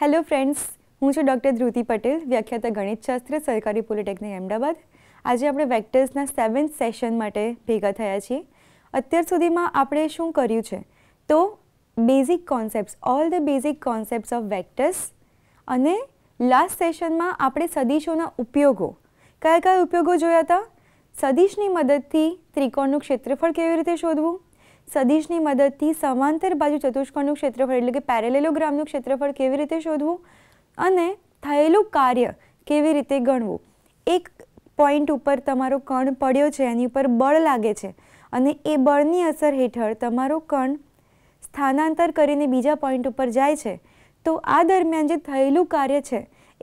Hello friends હું છું doctor Dhruti Patel વ્યાખ્યાતા ગણિતશાસ્ત્ર સરકારી પોલિટેકનિક અમદાવાદ આજે આપણે વેક્ટર્સના સેવન સેશન માટે ભેગા થયા છીએ અત્યાર સુધીમાં આપણે શું કર્યું છે તો basic concepts all the basic concept of vectors અને લાસ્ટ સેશનમાં આપણે સદીશોના ઉપયોગો કયા કયા ઉપયોગો જોયા હતા સદીશની મદદથી ત્રિકોણનું ક્ષેત્રફળ કેવી રીતે શોધવું સદિશની મદદથી સમાંતર બાજુ ચતુષ્કોણનું ક્ષેત્રફળ એટલે કે પેરેલેલોગ્રામનું ક્ષેત્રફળ કેવી રીતે શોધવું અને થયેલું કાર્ય કેવી રીતે ગણવું એક પોઈન્ટ ઉપર તમારો કણ પડ્યો છે એની ઉપર બળ લાગે છે અને એ બળની અસર હેઠળ તમારો કણ સ્થાનાંતર કરીને બીજા પોઈન્ટ ઉપર જાય છે તો આ દરમિયાન જે થયેલું કાર્ય છે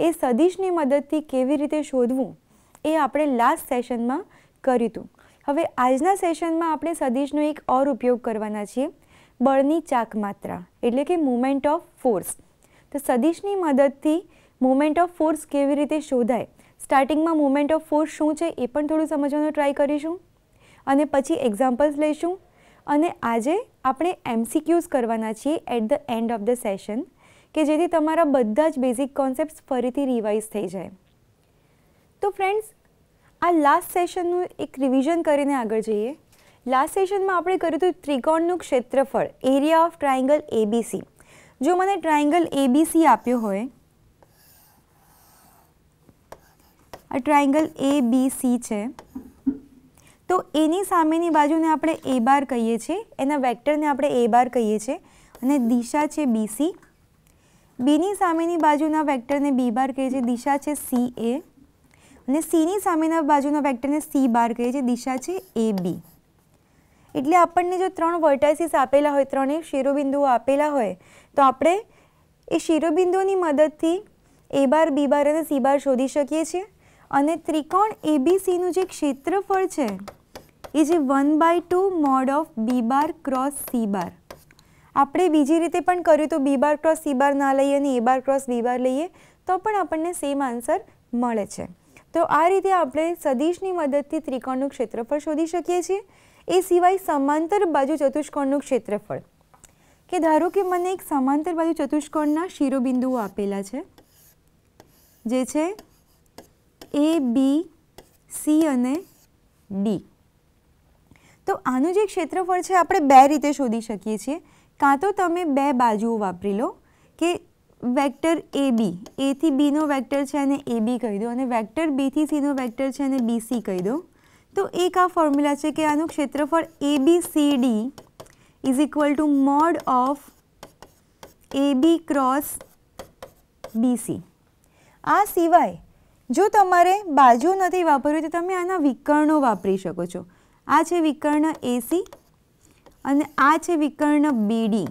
એ સદિશની મદદથી કેવી રીતે શોધવું એ આપણે લાસ્ટ સેશનમાં કર્યું હતું હવે આજના સેશનમાં આપણે સદીશનો એક ઓર ઉપયોગ કરવાના છીએ બળની ચાક માત્રા એટલે કે મુમેન્ટ ઓફ ફોર્સ તો સદીશની મદદથી મુમેન્ટ ઓફ ફોર્સ કેવી રીતે શોધાય સ્ટાર્ટિંગમાં મુમેન્ટ ઓફ ફોર્સ શું છે એ પણ થોડું સમજવાનો ટ્રાય કરીશું અને પછી એક્ઝામ્પલ્સ લઈશું અને આજે આપણે એમસીક્યુઝ કરવાના છીએ at the end of the session કે જેથી તમારા બધા જ બેઝિક કોન્સેપ્ટ ફરીથી રિવાઇઝ થઈ જાય તો ફ્રેન્ડ્સ આ લાસ્ટ સેશનનું એક રિવિઝન કરીને આગળ જઈએ લાસ્ટ સેશનમાં આપણે કર્યું હતું ત્રિકોણનું ક્ષેત્રફળ એરિયા ઓફ ટ્રાયંગલ એબીસી જો મને ટ્રાયંગલ એબીસી આપ્યો હોય આ એ બી સી છે તો એની સામેની બાજુને આપણે એ બાર કહીએ છીએ એના વેક્ટરને આપણે એ બાર કહીએ છીએ અને દિશા છે બીસી બીની સામેની બાજુના વેક્ટરને બી બાર કહીએ છીએ દિશા છે સી એ અને સીની સામેના બાજુના વેક્ટરને સી બાર કહીએ છીએ દિશા છે એ બી એટલે આપણને જો ત્રણ વર્ટાઇસીસ આપેલા હોય ત્રણેય શિરોબિંદુઓ આપેલા હોય તો આપણે એ શિરોબિંદુઓની મદદથી એ બાર બી બાર અને સી બાર શોધી શકીએ છીએ અને ત્રિકોણ સીનું જે ક્ષેત્રફળ છે એ જે one by two mod of B bar cross C bar આપણે બીજી રીતે પણ કર્યું તો બી બાર ક્રોસ સી બાર ના લઈએ અને એ બાર ક્રોસ બી બાર લઈએ તો પણ આપણને સેમ આન્સર મળે છે તો આ રીતે આપણે સદીશની મદદથી ત્રિકોણનું ક્ષેત્રફળ શોધી શકીએ છીએ એ સિવાય સમાંતર બાજુ ચતુષ્કોણનું ક્ષેત્રફળ કે ધારો કે મને એક સમાંતર બાજુ ચતુષ્કોણના શિરોબિંદુઓ આપેલા છે જે છે એ બી સી અને ડી તો આનું જે ક્ષેત્રફળ છે આપણે બે રીતે શોધી શકીએ છીએ કાં તો તમે બે બાજુઓ વાપરી લો કે વેક્ટર એ બી એથી બીનો વેક્ટર છે અને એ બી કહી દો અને વેક્ટર બીથી સીનો વેક્ટર છે અને બી સી કહી દો તો એક આ ફોર્મ્યુલા છે કે આનું ક્ષેત્રફળ A B C D is equal to mod of A B cross BC આ સિવાય જો તમારે બાજુ નથી વાપરવી તો તમે આના વિકર્ણો વાપરી શકો છો આ છે વિકર્ણ એસી અને આ છે વિકર્ણ બીડી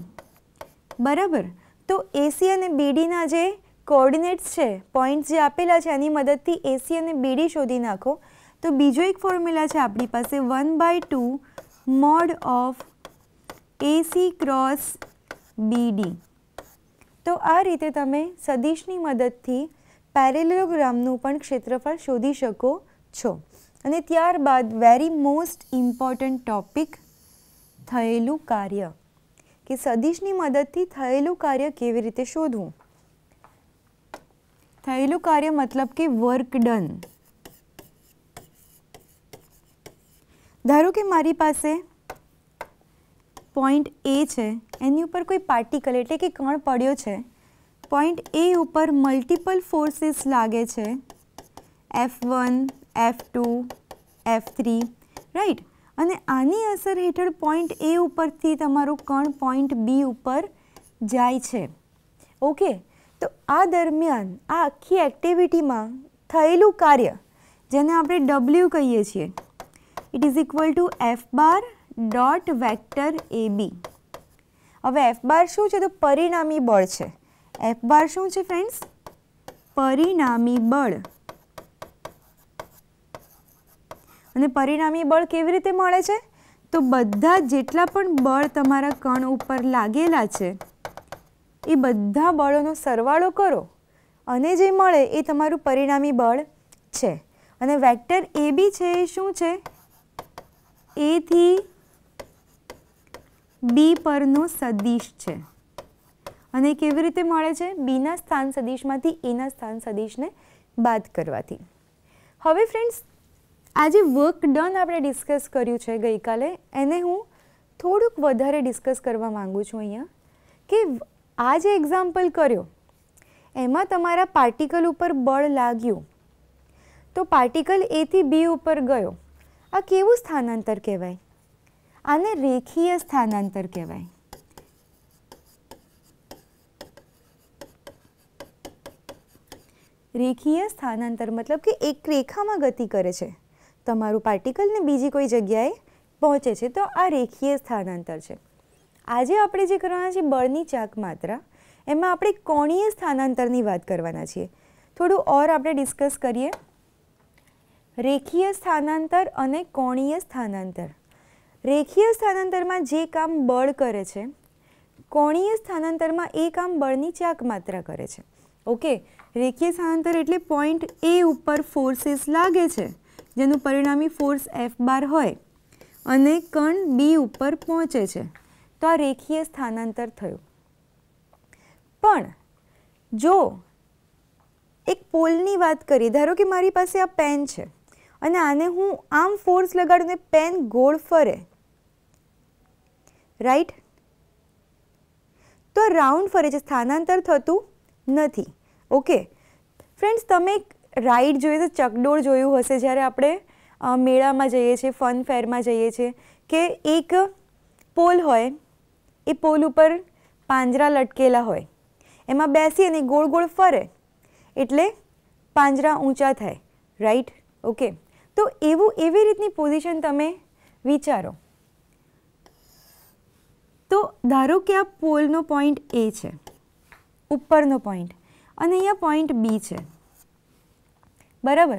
બરાબર તો એસી અને બીડીના જે કોર્ડિનેટ્સ છે પોઈન્ટ્સ જે આપેલા છે એની મદદથી એસી અને બીડી શોધી નાખો તો બીજો એક ફોર્મ્યુલા છે આપણી પાસે one by two mod of AC cross BD તો આ રીતે તમે સદીશની મદદથી પેરેલોગ્રામનું પણ ક્ષેત્રફળ શોધી શકો છો અને ત્યારબાદ વેરી મોસ્ટ ઇમ્પોર્ટન્ટ ટોપિક થયેલું કાર્ય કે સદિશની મદદથી થયેલું કાર્ય કેવી રીતે શોધવું થયેલું કાર્ય મતલબ કે વર્ક ડન ધારો કે મારી પાસે પોઈન્ટ એ છે એની ઉપર કોઈ પાર્ટિકલ એટલે કે કણ પડ્યો છે પોઈન્ટ એ ઉપર મલ્ટિપલ ફોર્સીસ લાગે છે F one F two F three right અને આની અસર હેઠળ પોઈન્ટ એ ઉપરથી તમારું કણ પોઈન્ટ બી ઉપર જાય છે ઓકે તો આ દરમિયાન આ આખી એક્ટિવિટીમાં થયેલું કાર્ય જેને આપણે ડબલ્યુ કહીએ છીએ it is equal to F bar dot vector A B હવે એફ બાર શું છે તો પરિણામી બળ છે એફ બાર શું છે ફ્રેન્ડ્સ પરિણામી બળ અને પરિણામી બળ કેવી રીતે મળે છે તો બધા જેટલા પણ બળ તમારા કણ ઉપર લાગેલા છે એ બધા બળોનો સરવાળો કરો અને જે મળે એ તમારું પરિણામી બળ છે અને વેક્ટર એ બી છે એ શું છે એથી બી પરનો સદિશ છે અને કેવી રીતે મળે છે બીના સ્થાન સદિશમાંથી એના સ્થાન સદિશને બાદ કરવાથી હવે ફ્રેન્ડ્સ આ જે વર્ક ડન આપણે ડિસ્કસ કર્યું છે ગઈકાલે એને હું થોડુંક વધારે ડિસ્કસ કરવા માગું છું અહીંયા કે આ જે એક્ઝામ્પલ કર્યો એમાં તમારા પાર્ટિકલ ઉપર બળ લાગ્યું તો પાર્ટિકલ એથી બી ઉપર ગયો આ કેવું સ્થાનાંતર કહેવાય આને રેખીય સ્થાનાંતર કહેવાય રેખીય સ્થાનાંતર મતલબ કે એક રેખામાં ગતિ કરે છે તમારું પાર્ટિકલને બીજી કોઈ જગ્યાએ પહોંચે છે તો આ રેખીય સ્થાનાંતર છે આજે આપણે જે કરવાના છીએ બળની ચાક માત્રા એમાં આપણે કોણીય સ્થાનાંતરની વાત કરવાના છીએ થોડું ઓર આપણે ડિસ્કસ કરીએ રેખીય સ્થાનાંતર અને કોણીય સ્થાનાંતર રેખીય સ્થાનાંતરમાં જે કામ બળ કરે છે કોણીય સ્થાનાંતરમાં એ કામ બળની ચાક માત્રા કરે છે ઓકે રેખીય સ્થાનાંતર એટલે પોઈન્ટ એ ઉપર ફોર્સીસ લાગે છે જેનું પરિણામી ફોર્સ એફ બાર હોય અને કણ બી ઉપર પહોંચે છે તો આ રેખીય સ્થાનાંતર થયું પણ જો એક પોલની વાત કરીએ ધારો કે મારી પાસે આ પેન છે અને આને હું આમ ફોર્સ લગાડીને પેન ગોળ ફરે રાઈટ તો રાઉન્ડ ફરે છે સ્થાનાંતર થતું નથી ઓકે ફ્રેન્ડ્સ તમે રાઈડ જોઈએ તો ચકડોળ જોયું હશે જ્યારે આપણે મેળામાં જઈએ છીએ ફન ફેરમાં જઈએ છીએ કે એક પોલ હોય એ પોલ ઉપર પાંજરા લટકેલા હોય એમાં બેસી અને ગોળ ગોળ ફરે એટલે પાંજરા ઊંચા થાય રાઈટ ઓકે તો એવું એવી રીતની પોઝિશન તમે વિચારો તો ધારો કે આ પોલનો પોઈન્ટ એ છે ઉપરનો પોઈન્ટ અને અહીંયા પોઈન્ટ બી છે બરાબર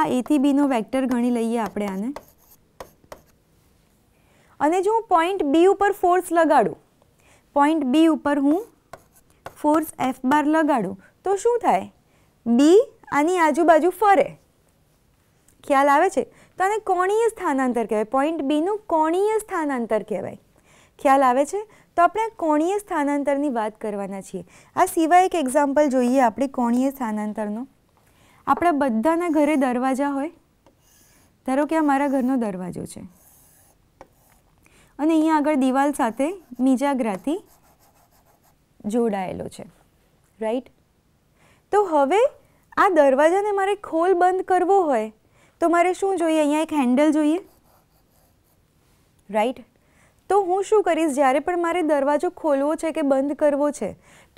આ એથી બીનો વેક્ટર ગણી લઈએ આપણે આને અને જો હું પોઈન્ટ બી ઉપર ફોર્સ લગાડું પોઈન્ટ બી ઉપર હું ફોર્સ એફ બાર લગાડું તો શું થાય બી આની આજુબાજુ ફરે ખ્યાલ આવે છે તો આને કોણીય સ્થાનાંતર કહેવાય પોઈન્ટ બીનું કોણીય સ્થાનાંતર કહેવાય ખ્યાલ આવે છે તો આપણે કોણીય સ્થાનાંતરની વાત કરવાના છીએ આ સિવાય એક એક્ઝામ્પલ જોઈએ આપણે કોણીય સ્થાનાંતરનો આપણા બધાના ઘરે દરવાજા હોય ધારો કે આ મારા ઘરનો દરવાજો છે અને અહીંયા આગળ દિવાલ સાથે મિજાગ્રાથી જોડાયેલો છે રાઈટ તો હવે આ દરવાજાને મારે ખોલ બંધ કરવો હોય તો મારે શું જોઈએ અહીંયા એક હેન્ડલ જોઈએ રાઈટ તો હું શું કરીશ જ્યારે પણ મારે દરવાજો ખોલવો છે કે બંધ કરવો છે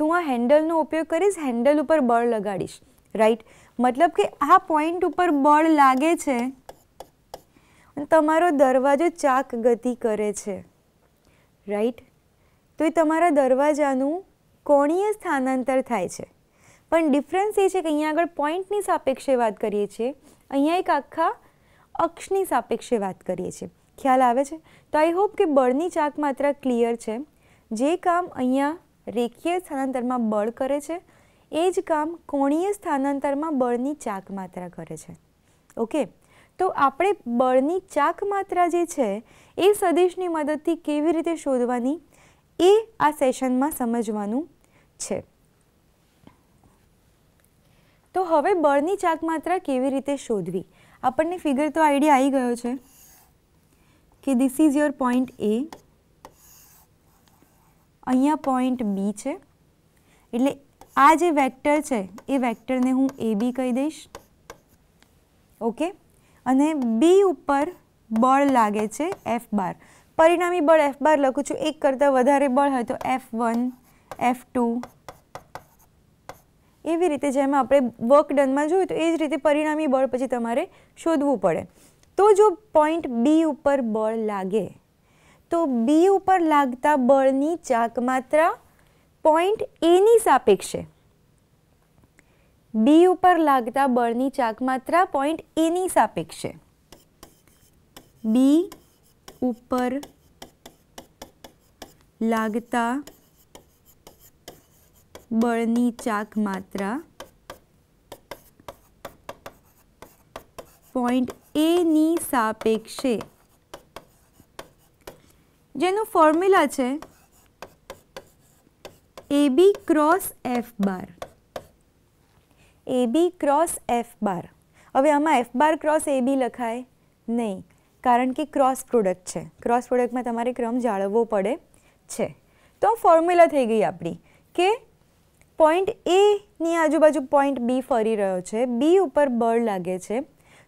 તો હું આ હેન્ડલનો ઉપયોગ કરીશ હેન્ડલ ઉપર બળ લગાડીશ રાઈટ મતલબ કે આ પોઈન્ટ ઉપર બળ લાગે છે તમારો દરવાજો ચાક ગતિ કરે છે રાઈટ તો એ તમારા દરવાજાનું કોણીય સ્થાનાંતર થાય છે પણ ડિફરન્સ એ છે કે અહીંયા આગળ પોઈન્ટની સાપેક્ષે વાત કરીએ છીએ અહીંયા એક આખા અક્ષની સાપેક્ષે વાત કરીએ છીએ ખ્યાલ આવે છે તો આઈ હોપ કે બળની ચાક માત્રા ક્લિયર છે જે કામ અહીંયા રેખીય સ્થાનાંતરમાં બળ કરે છે એ જ કામ કોણીય સ્થાનાંતરમાં બળની ચાક માત્રા કરે છે ઓકે તો આપણે બળની ચાક માત્રા જે છે એ સદેશની મદદથી કેવી રીતે શોધવાની એ આ સેશનમાં સમજવાનું છે તો હવે બળની ચાક માત્રા કેવી રીતે શોધવી આપણને ફિગર તો આઈડિયા આવી ગયો છે કે this is your point A અહીંયા પોઈન્ટ બી છે એટલે આ જે વેક્ટર છે એ વેક્ટરને હું એ બી કહી દઈશ ઓકે અને બી ઉપર બળ લાગે છે એફ બાર પરિણામી બળ એફ બાર લખું છું એક કરતાં વધારે બળ હોય તો એફ વન એફ ટુ એવી રીતે જેમ આપણે વર્ક ડનમાં જોયું તો એ જ રીતે પરિણામી બળ પછી તમારે શોધવું પડે તો જો પોઈન્ટ બી ઉપર બળ લાગે તો બી ઉપર લાગતા બળની ચાક માત્રા પોઈન્ટ એની સાપેક્ષે બી ઉપર લાગતા બળની ચાક માત્રા પોઈન્ટ એની સાપેક્ષે બી ઉપર લાગતા બળની ચાક માત્રા પોઈન્ટ એની સાપેક્ષે જેનું ફોર્મ્યુલા છે A B cross F bar AB cross F bar હવે આમાં એફ બાર ક્રોસ એ બી લખાય નહીં કારણ કે ક્રોસ પ્રોડક્ટ છે ક્રોસ પ્રોડક્ટમાં તમારે ક્રમ જાળવવો પડે છે તો ફોર્મ્યુલા થઈ ગઈ આપણી કે પોઈન્ટ એની આજુબાજુ પોઈન્ટ બી ફરી રહ્યો છે બી ઉપર બળ લાગે છે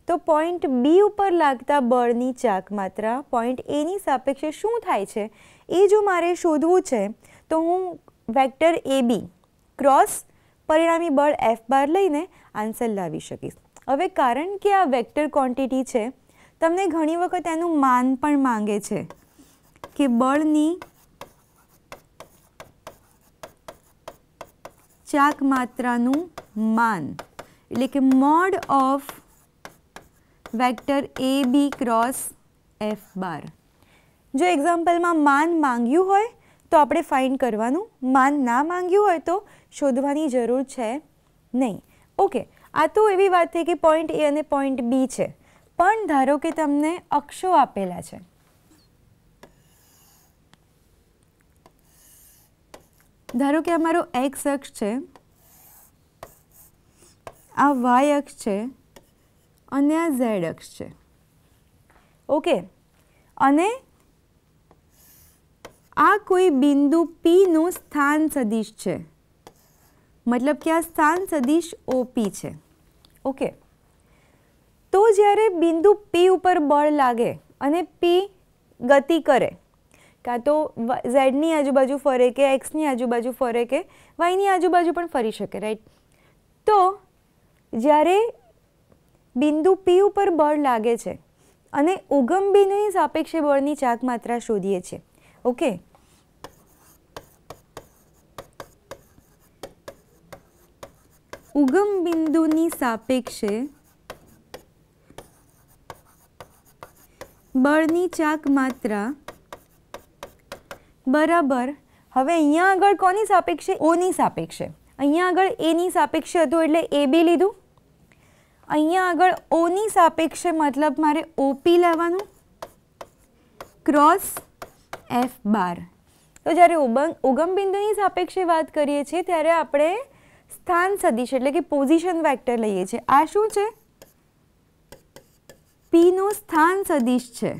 તો પોઈન્ટ બી ઉપર લાગતા બળની ચાક માત્રા પોઈન્ટ એની સાપેક્ષે શું થાય છે એ જો મારે શોધવું છે તો હું વેક્ટર એ બી ક્રોસ પરિણામી બળ એફ બાર લઈને આન્સર લાવી શકીશ હવે કારણ કે આ વેક્ટર ક્વોન્ટિટી છે તમને ઘણી વખત એનું માન પણ માંગે છે કે બળની ચાક માત્રાનું માન એટલે કે mod of vector A B cross F bar જો એક્ઝામ્પલમાં માન માંગ્યું હોય તો આપણે ફાઇન્ડ કરવાનું માન ના માંગ્યું હોય તો શોધવાની જરૂર છે નહીં ઓકે આ તો એવી વાત થઈ કે પોઈન્ટ એ અને પોઈન્ટ બી છે પણ ધારો કે તમને અક્ષો આપેલા છે ધારો કે અમારો એક્સ અક્ષ છે આ વાય અક્ષ છે અને આ ઝેડ અક્ષ છે ઓકે અને આ કોઈ બિંદુ પીનું સ્થાન સદિશ છે મતલબ કે આ સ્થાન સદિશ ઓપી છે ઓકે તો જ્યારે બિંદુ પી ઉપર બળ લાગે અને પી ગતિ કરે કાં તો ઝેડની આજુબાજુ ફરે કે એક્સની આજુબાજુ ફરે કે વાયની આજુબાજુ પણ ફરી શકે રાઈટ તો જ્યારે બિંદુ પી ઉપર બળ લાગે છે અને ઉગમ બિંદુની સાપેક્ષે બળની ચાક માત્રા શોધીએ છીએ ઓકે ઉગમ બિંદુની સાપેક્ષે બળની ચાક માત્રા બરાબર હવે અહીંયા આગળ કોની સાપેક્ષે ઓની સાપેક્ષે અહીંયા આગળ એની સાપેક્ષે હતું એટલે એ બી લીધું અહીંયા આગળ ઓની સાપેક્ષે મતલબ મારે ઓપી લેવાનું ક્રોસ એફ બાર તો જ્યારે ઉગમ બિંદુની સાપેક્ષે વાત કરીએ છીએ ત્યારે આપણે સ્થાન સદીશ એટલે કે પોઝિશન વેક્ટર લઈએ છીએ આ શું છે પીનું સ્થાન સદીશ છે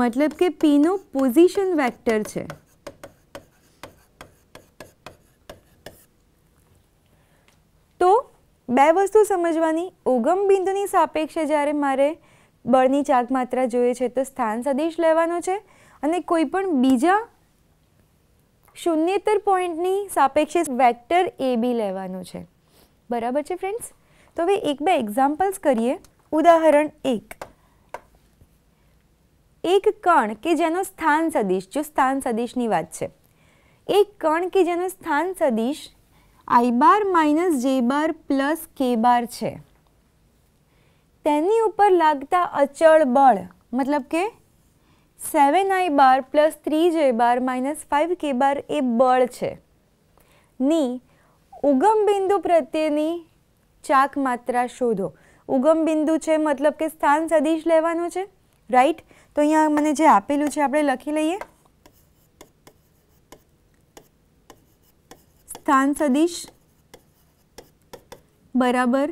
મતલબ કે પીનું પોઝિશન વેક્ટર છે બે વસ્તુ સમજવાની ઉગમ બિંદુની સાપેક્ષે જ્યારે મારે બળની ચાક માત્રા જોઈએ છે તો સ્થાન સદિશ લેવાનો છે અને કોઈ પણ બીજા શૂન્યેતર પોઈન્ટની સાપેક્ષે વેક્ટર એ બી લેવાનું છે બરાબર છે ફ્રેન્ડ્સ તો હવે એક બે એક્ઝામ્પલ્સ કરીએ ઉદાહરણ એક એક કણ કે જેનો સ્થાન સદિશ જો સ્થાન સદિશની વાત છે એક કણ કે જેનો સ્થાન સદિશ આઈ બાર માઇનસ જે બાર પ્લસ કે બાર છે તેની ઉપર લાગતા અચળ બળ મતલબ કે સેવન આઈ bar plus three j bar minus five કે બાર એ બળ છે ની ઉગમ બિંદુ પ્રત્યેની ચાક માત્રા શોધો ઉગમ બિંદુ છે મતલબ કે સ્થાન સદીશ લેવાનું છે રાઈટ તો અહીંયા મને જે આપેલું છે આપણે લખી લઈએ સ્થાન સદિશ બરાબર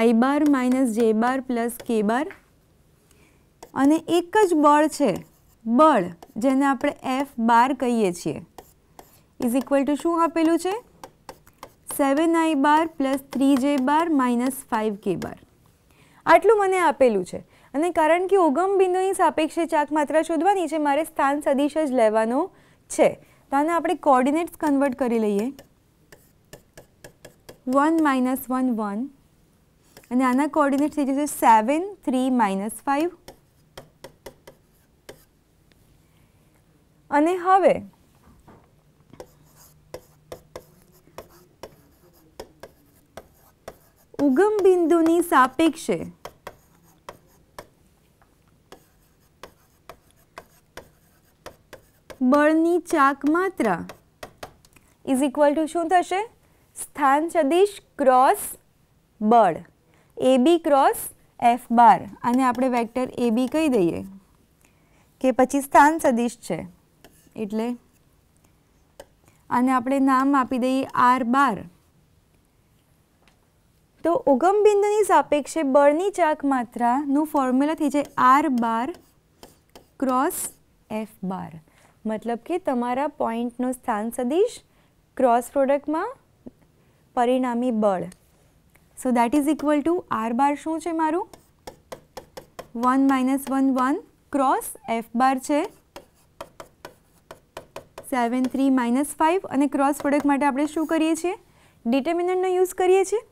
આઈ બાર માઇનસ જે બાર પ્લસ કે બાર અને એક જ બળ છે બળ જેને આપણે એફ બાર કહીએ છીએ ઇઝ ઇક્વલ ટુ શું આપેલું છે સેવન આઈ bar plus three j bar minus five કે બાર આટલું મને આપેલું છે અને કારણ કે ઓગમ બિંદુની સાપેક્ષે ચાક માત્રા શોધવાની છે મારે સ્થાન સદિશ જ લેવાનો છે તો આને આપણે કોર્ડિનેટ્સ કન્વર્ટ કરી લઈએ વન માઇનસ વન વન અને આના કોર્ડિનેટ્સ થઈ જશે સેવન થ્રી માઇનસ ફાઇવ અને હવે ઉગમ બિંદુની સાપેક્ષે બળની ચાક માત્રા ઇઝ ઇક્વલ ટુ શું થશે સ્થાન સદિશ ક્રોસ બળ એ બી ક્રોસ એફ બાર અને આપણે વેક્ટર એ બી કહી દઈએ કે પછી સ્થાન સદિશ છે એટલે અને આપણે નામ આપી દઈએ આર બાર તો ઉગમ બિંદુની સાપેક્ષે બળની ચાક માત્રાનું ફોર્મ્યુલા થઈ જાય R bar cross F bar મતલબ કે તમારા પોઈન્ટનો સ્થાન સદીશ ક્રોસ પ્રોડક્ટમાં પરિણામી બળ so that is equal to R bar શું છે મારું one minus one one cross F bar છે સેવન થ્રી માઇનસ ફાઇવ અને ક્રોસ પ્રોડક્ટ માટે આપણે શું કરીએ છીએ ડિટર્મિનન્ટનો યુઝ કરીએ છીએ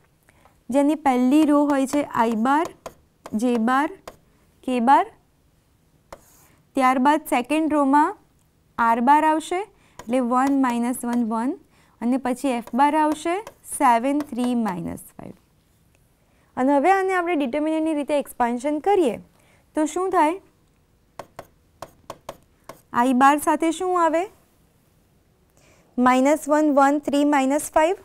જેની પહેલી રો હોય છે આઈ બાર જે બાર કે બાર ત્યારબાદ સેકન્ડ રોમાં આર બાર આવશે એટલે વન માઇનસ વન વન અને પછી એફ બાર આવશે સેવન થ્રી માઇનસ ફાઇવ અને હવે આને આપણે ડિટર્મિનન્ટની રીતે એક્સપાન્શન કરીએ તો શું થાય આઈ બાર સાથે શું આવે minus one one three minus five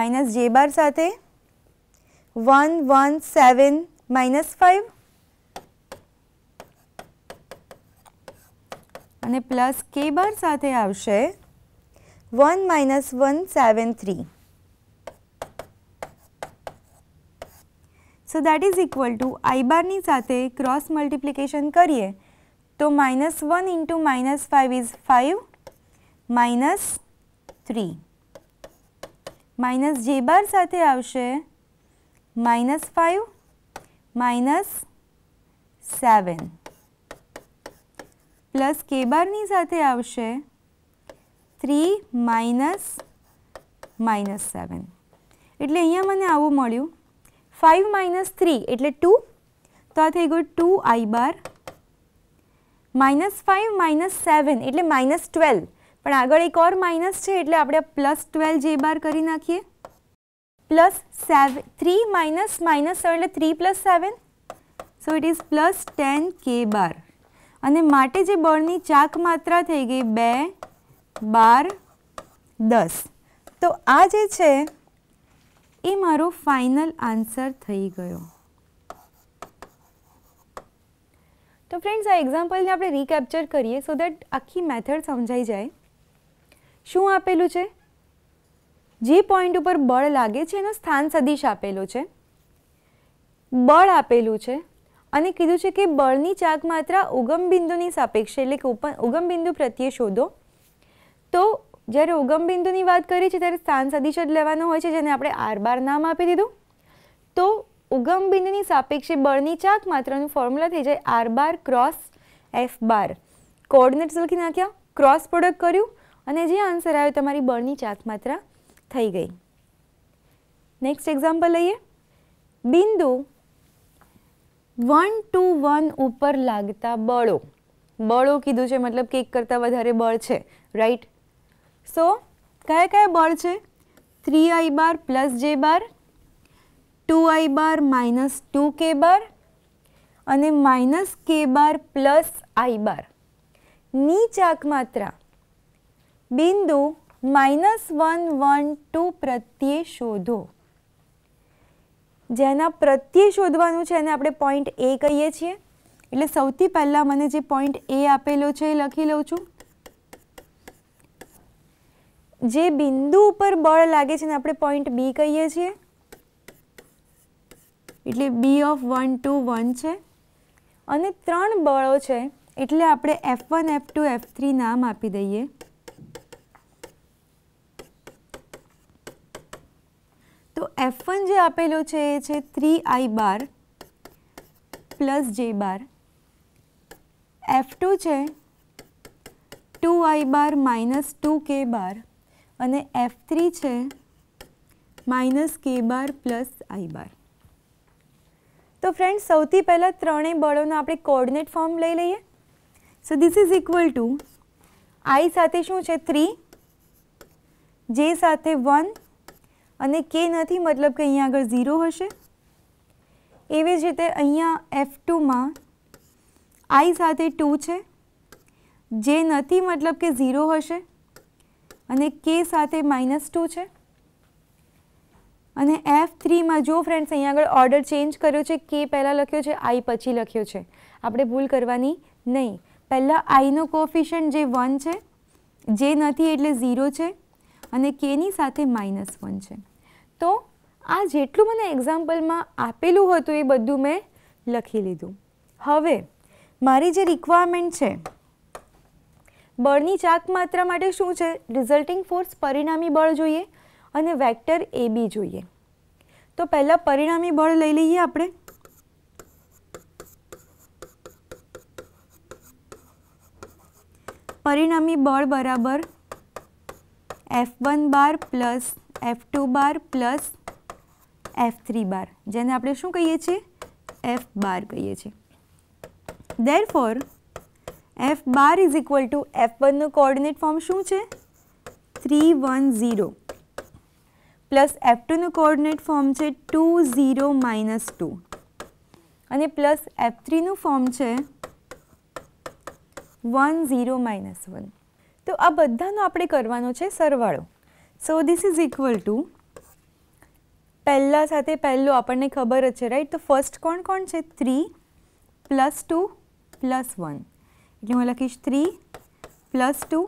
minus જે બાર સાથે one one seven minus five અને પ્લસ કે બાર સાથે આવશે one minus one seven three so that is equal to I બારની સાથે ક્રોસ મલ્ટિપ્લિકેશન કરીએ તો minus one into minus five is five minus three minus જે બાર સાથે આવશે minus five minus seven plus કે બારની સાથે આવશે થ્રી માઇનસ માઇનસ સેવન એટલે અહીંયા મને આવું મળ્યું ફાઇવ માઇનસ થ્રી એટલે ટુ તો આ થઈ ગયું ટુ આઈ bar minus five minus seven એટલે માઇનસ ટ્વેલ્વ પણ આગળ એક ઓર માઇનસ છે એટલે આપણે પ્લસ ટ્વેલ્વ જે બાર કરી નાખીએ plus seven three minus minus seven એટલે three plus seven so it is plus ten K bar અને માટે જે બળની ચાક માત્રા થઈ ગઈ બે બાર દસ તો આ જે છે એ મારો ફાઇનલ આન્સર થઈ ગયો તો ફ્રેન્ડ્સ આ એક્ઝામ્પલને આપણે રીકેપ્ચર કરીએ સો દેટ આખી મેથડ સમજાઈ જાય શું આપેલું છે જે પોઈન્ટ ઉપર બળ લાગે છે એનો સ્થાન સદીશ આપેલો છે બળ આપેલું છે અને કીધું છે કે બળની ચાક માત્રા ઉગમ બિંદુની સાપેક્ષે એટલે કે ઉગમ બિંદુ પ્રત્યે શોધો તો જ્યારે ઉગમ બિંદુની વાત કરીએ છીએ ત્યારે સ્થાન સદિશ જ લેવાનો હોય છે જેને આપણે આર બાર નામ આપી દીધું તો ઉગમ બિંદુની સાપેક્ષે બળની ચાક માત્રાનું ફોર્મ્યુલા થઈ જાય R bar cross F bar coordinates લખી નાખ્યા ક્રોસ પ્રોડક્ટ કર્યું અને જે આન્સર આવ્યો તમારી બળની ચાક માત્રા થઈ ગઈ નેક્સ્ટ એક્ઝામ્પલ લઈએ બિંદુ વન ટુ વન ઉપર લાગતા બળો બળો કીધું છે મતલબ કે એક કરતાં વધારે બળ છે રાઈટ સો કયા કયા બળ છે થ્રી આઈ બાર પ્લસ જે બાર ટુ આઈ bar minus two K bar અને માઇનસ કે બાર પ્લસ આઈ બાર નીચાક માત્રા બિંદુ માઇનસ વન વન ટુ પ્રત્યે શોધો જેના પ્રત્યે શોધવાનું છે એને આપણે પોઈન્ટ એ કહીએ છીએ એટલે સૌથી પહેલાં મને જે પોઈન્ટ એ આપેલો છે એ લખી લઉં છું જે બિંદુ ઉપર બળ લાગે છે એને આપણે પોઈન્ટ બી કહીએ છીએ એટલે B of one two one છે અને ત્રણ બળો છે એટલે આપણે F one F two F three નામ આપી દઈએ એફ વન જે આપેલો છે એ છે થ્રી આઈ બાર પ્લસ જે બાર એફ ટુ છે ટુ આઈ bar minus two K bar અને એફ થ્રી છે માઇનસ કે બાર પ્લસ આઈ બાર તો ફ્રેન્ડ સૌથી પહેલાં ત્રણેય બળોનો આપણે કોર્ડિનેટ ફોર્મ લઈ લઈએ so this is equal to I સાથે શું છે થ્રી જે સાથે વન અને કે નથી મતલબ કે અહીંયા આગળ ઝીરો હશે એવી જ રીતે અહીંયા એફ ટુમાં આઈ સાથે ટુ છે જે નથી મતલબ કે ઝીરો હશે અને કે સાથે માઇનસ ટુ છે અને એફ થ્રીમાં જો ફ્રેન્ડ્સ અહીંયા આગળ ઓર્ડર ચેન્જ કર્યો છે કે પહેલાં લખ્યો છે આઈ પછી લખ્યો છે આપણે ભૂલ કરવાની નહીં પહેલાં આઈનો કોફિશન્ટ જે વન છે જે નથી એટલે ઝીરો છે અને કેની સાથે માઇનસ વન છે તો આ જેટલું મને એક્ઝામ્પલમાં આપેલું હતું એ બધું મેં લખી લીધું હવે મારી જે રિક્વાયરમેન્ટ છે બળની ચાક માત્રા માટે શું છે રિઝલ્ટિંગ ફોર્સ પરિણામી બળ જોઈએ અને વેક્ટર એ બી જોઈએ તો પહેલાં પરિણામી બળ લઈ લઈએ આપણે પરિણામી બળ બરાબર F one bar plus F two bar plus F three bar જેને આપણે શું કહીએ છીએ એફ બાર કહીએ છીએ therefore F bar is equal to F વનનું કોઓર્ડિનેટ ફોર્મ શું છે three one zero plus F ટુનું કોઓર્ડિનેટ ફોર્મ છે ટુ ઝીરો માઇનસ ટુ અને પ્લસ એફ થ્રીનું ફોર્મ છે વન ઝીરો માઇનસ વન તો આ બધાનો આપણે કરવાનો છે સરવાળો so this is equal to પહેલાં સાથે પહેલું આપણને ખબર જ છે રાઈટ તો ફર્સ્ટ કોણ કોણ છે three plus two plus one એટલે હું લખીશ three plus two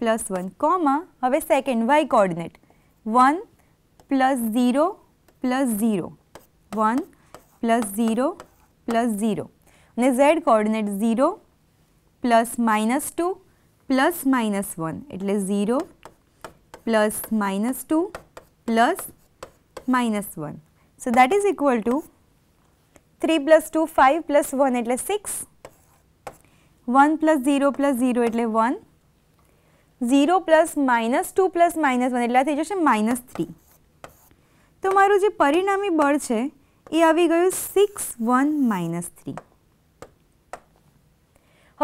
plus one comma હવે second Y coordinate one plus zero plus zero one plus zero plus zero અને Z coordinate zero plus minus two plus minus one એટલે zero plus minus 2 plus minus 1. So, that is equal to 3 plus 2 5 plus 1 એટલે 6, 1 plus 0 plus 0 એટલે 1, 0 plus minus 2 plus minus 1 એટલે થઈ જશે minus 3. તો મારું જે પરિણામી બળ છે એ આવી ગયું સિક્સ વન માઇનસ થ્રી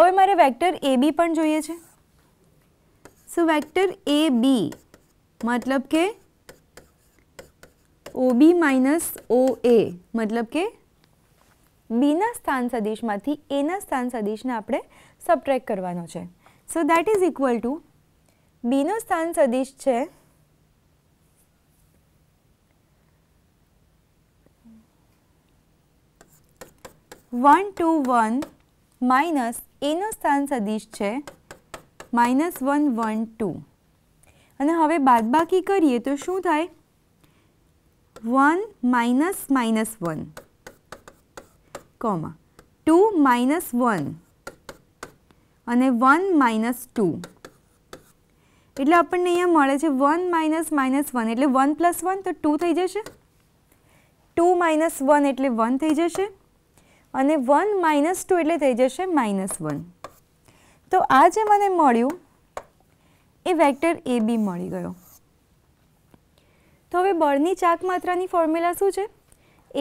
હવે મારે વેક્ટર એ બી પણ જોઈએ છે સો વેક્ટર એ બી મતલબ કે ઓબી માઇનસ ઓ એ મતલબ કે બીના સ્થાન સદિશમાંથી એના સ્થાન સદિશને આપણે સબટ્રેક કરવાનો છે so that is equal to બીનો સ્થાન સદિશ છે વન ટુ વન માઇનસ એનો સ્થાન સદિશ છે માઇનસ વન વન ટુ અને હવે બાદબાકી કરીએ તો શું થાય one minus minus one comma two minus one અને વન માઇનસ ટુ એટલે આપણને અહીંયા મળે છે વન માઇનસ માઇનસ વન એટલે વન પ્લસ વન તો ટુ થઈ જશે ટુ માઇનસ વન એટલે વન થઈ જશે અને વન માઇનસ ટુ એટલે થઈ જશે માઇનસ વન તો આ જે મને મળ્યું એ વેક્ટર એ બી મળી ગયો તો હવે બળની ચાક માત્રાની ફોર્મ્યુલા શું છે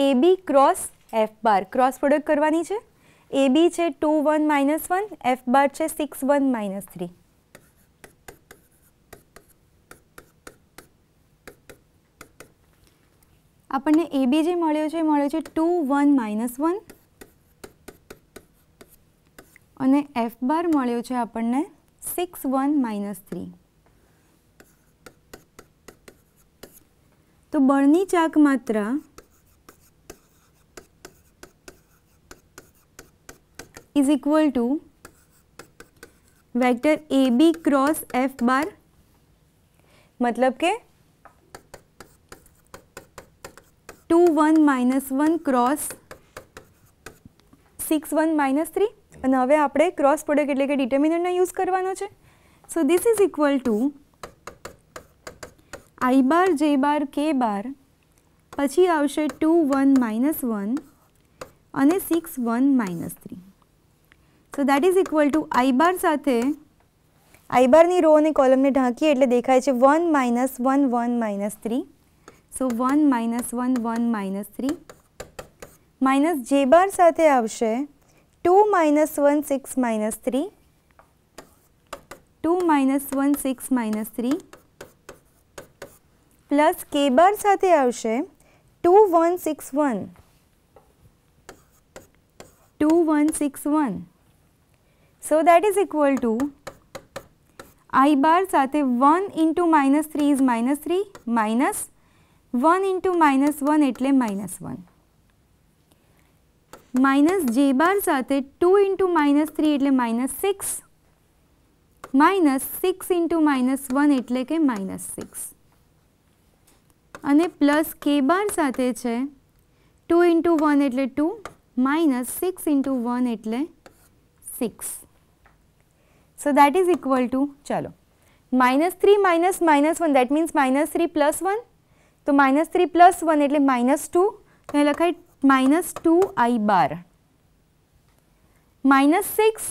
A B cross F bar cross product કરવાની છે એ બી છે two one minus one F bar છે સિક્સ વન માઇનસ થ્રી આપણને એ બી જે મળ્યો છે એ મળ્યો છે ટુ વન માઇનસ વન અને એફ બાર મળ્યો છે આપણને 6 1 माइनस थ्री તો બળની ચાક માત્રા is equal to vector A B cross F bar મતલબ કે two one minus one cross six one minus three અને હવે આપણે ક્રોસ પ્રોડક્ટ એટલે કે ડિટર્મિનન્ટનો યુઝ કરવાનો છે so this is equal to I bar જે બાર કે બાર પછી આવશે ટુ વન માઇનસ વન અને six one minus three so that is equal to I bar સાથે આઈ બારની રો અને કોલમને ઢાંકીએ એટલે દેખાય છે one minus one one minus three so one minus one one minus three minus જે bar સાથે આવશે 2 minus 1 6 minus 3 2 minus 1 6 minus 3 plus કે બાર સાથે આવશે two one six one two one six one so that is equal to I bar સાથે one into minus three is minus three minus one into minus one એટલે minus one minus જે bar સાથે two into minus three એટલે minus six minus six into minus one એટલે કે minus six અને plus કે bar સાથે છે ટુ ઇન્ટુ વન એટલે two minus six into one એટલે six so that is equal to ચાલો minus three minus minus one that means minus three plus one તો માઇનસ થ્રી પ્લસ વન એટલે minus two અહીં લખાય minus 2 i bar minus six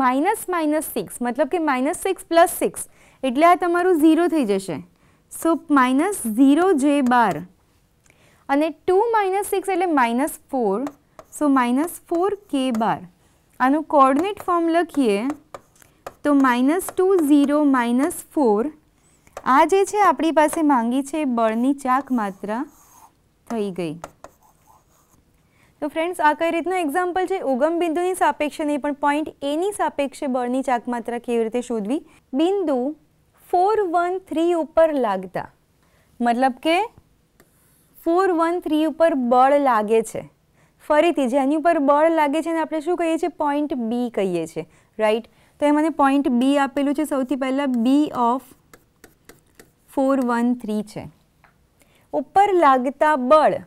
minus minus six મતલબ કે minus six plus six એટલે આ તમારું ઝીરો થઈ જશે સો માઇનસ ઝીરો જે બાર અને ટુ માઇનસ સિક્સ એટલે minus four so minus four k bar આનું કોર્ડિનેટ ફોર્મ લખીએ તો minus two zero minus four આ જે છે આપણી પાસે માંગી છે બળની ચાક માત્રા થઈ ગઈ તો ફ્રેન્ડ્સ આ કઈ રીતના એક્ઝામ્પલ છે ઉગમ બિંદુની સાપેક્ષે નહીં પણ પોઈન્ટ એની સાપેક્ષે બળની ચાકમાત્રા કેવી રીતે શોધવી બિંદુ ફોર વન થ્રી ઉપર લાગતા મતલબ કે ફોર વન થ્રી ઉપર બળ લાગે છે ફરીથી જેની ઉપર બળ લાગે છે ને આપણે શું કહીએ છીએ પોઈન્ટ બી કહીએ છીએ રાઈટ તો એ મને પોઈન્ટ બી આપેલું છે સૌથી પહેલાં B of four one three છે ઉપર લાગતા બળ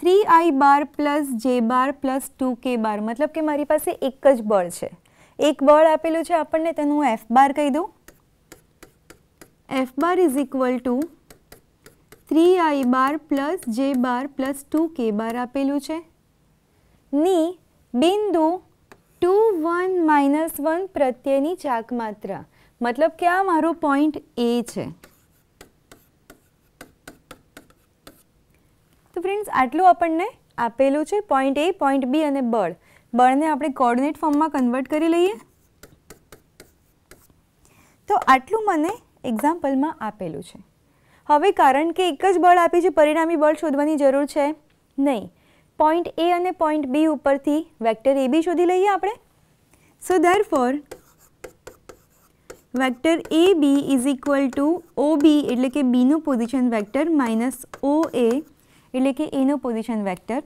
થ્રી આઈ બાર પ્લસ જે બાર પ્લસ ટુ કે બાર મતલબ કે મારી પાસે એક જ બળ છે એક બળ આપેલું છે આપણને તેનું હું એફ બાર કહી દઉં F bar is equal to three i bar plus જે બાર પ્લસ ટુ કે બાર આપેલું છે ની બિંદુ ટુ વન માઇનસ વન પ્રત્યેની ચાક માત્રા મતલબ કે આ મારો પોઈન્ટ એ છે ફ્રેન્ડ્સ આટલું આપણને આપેલું છે પોઈન્ટ એ પોઈન્ટ બી અને બળ બળને આપણે કોર્ડિનેટ ફોર્મમાં કન્વર્ટ કરી લઈએ તો આટલું મને એક્ઝામ્પલમાં આપેલું છે હવે કારણ કે એક જ બળ આપી છે પરિણામી બળ શોધવાની જરૂર છે નહીં પોઈન્ટ એ અને પોઈન્ટ બી ઉપરથી વેક્ટર એ બી શોધી લઈએ આપણે so therefore vector A B is equal to O B એટલે કે બીનું position vector minus O A એટલે કે એનો પોઝિશન વેક્ટર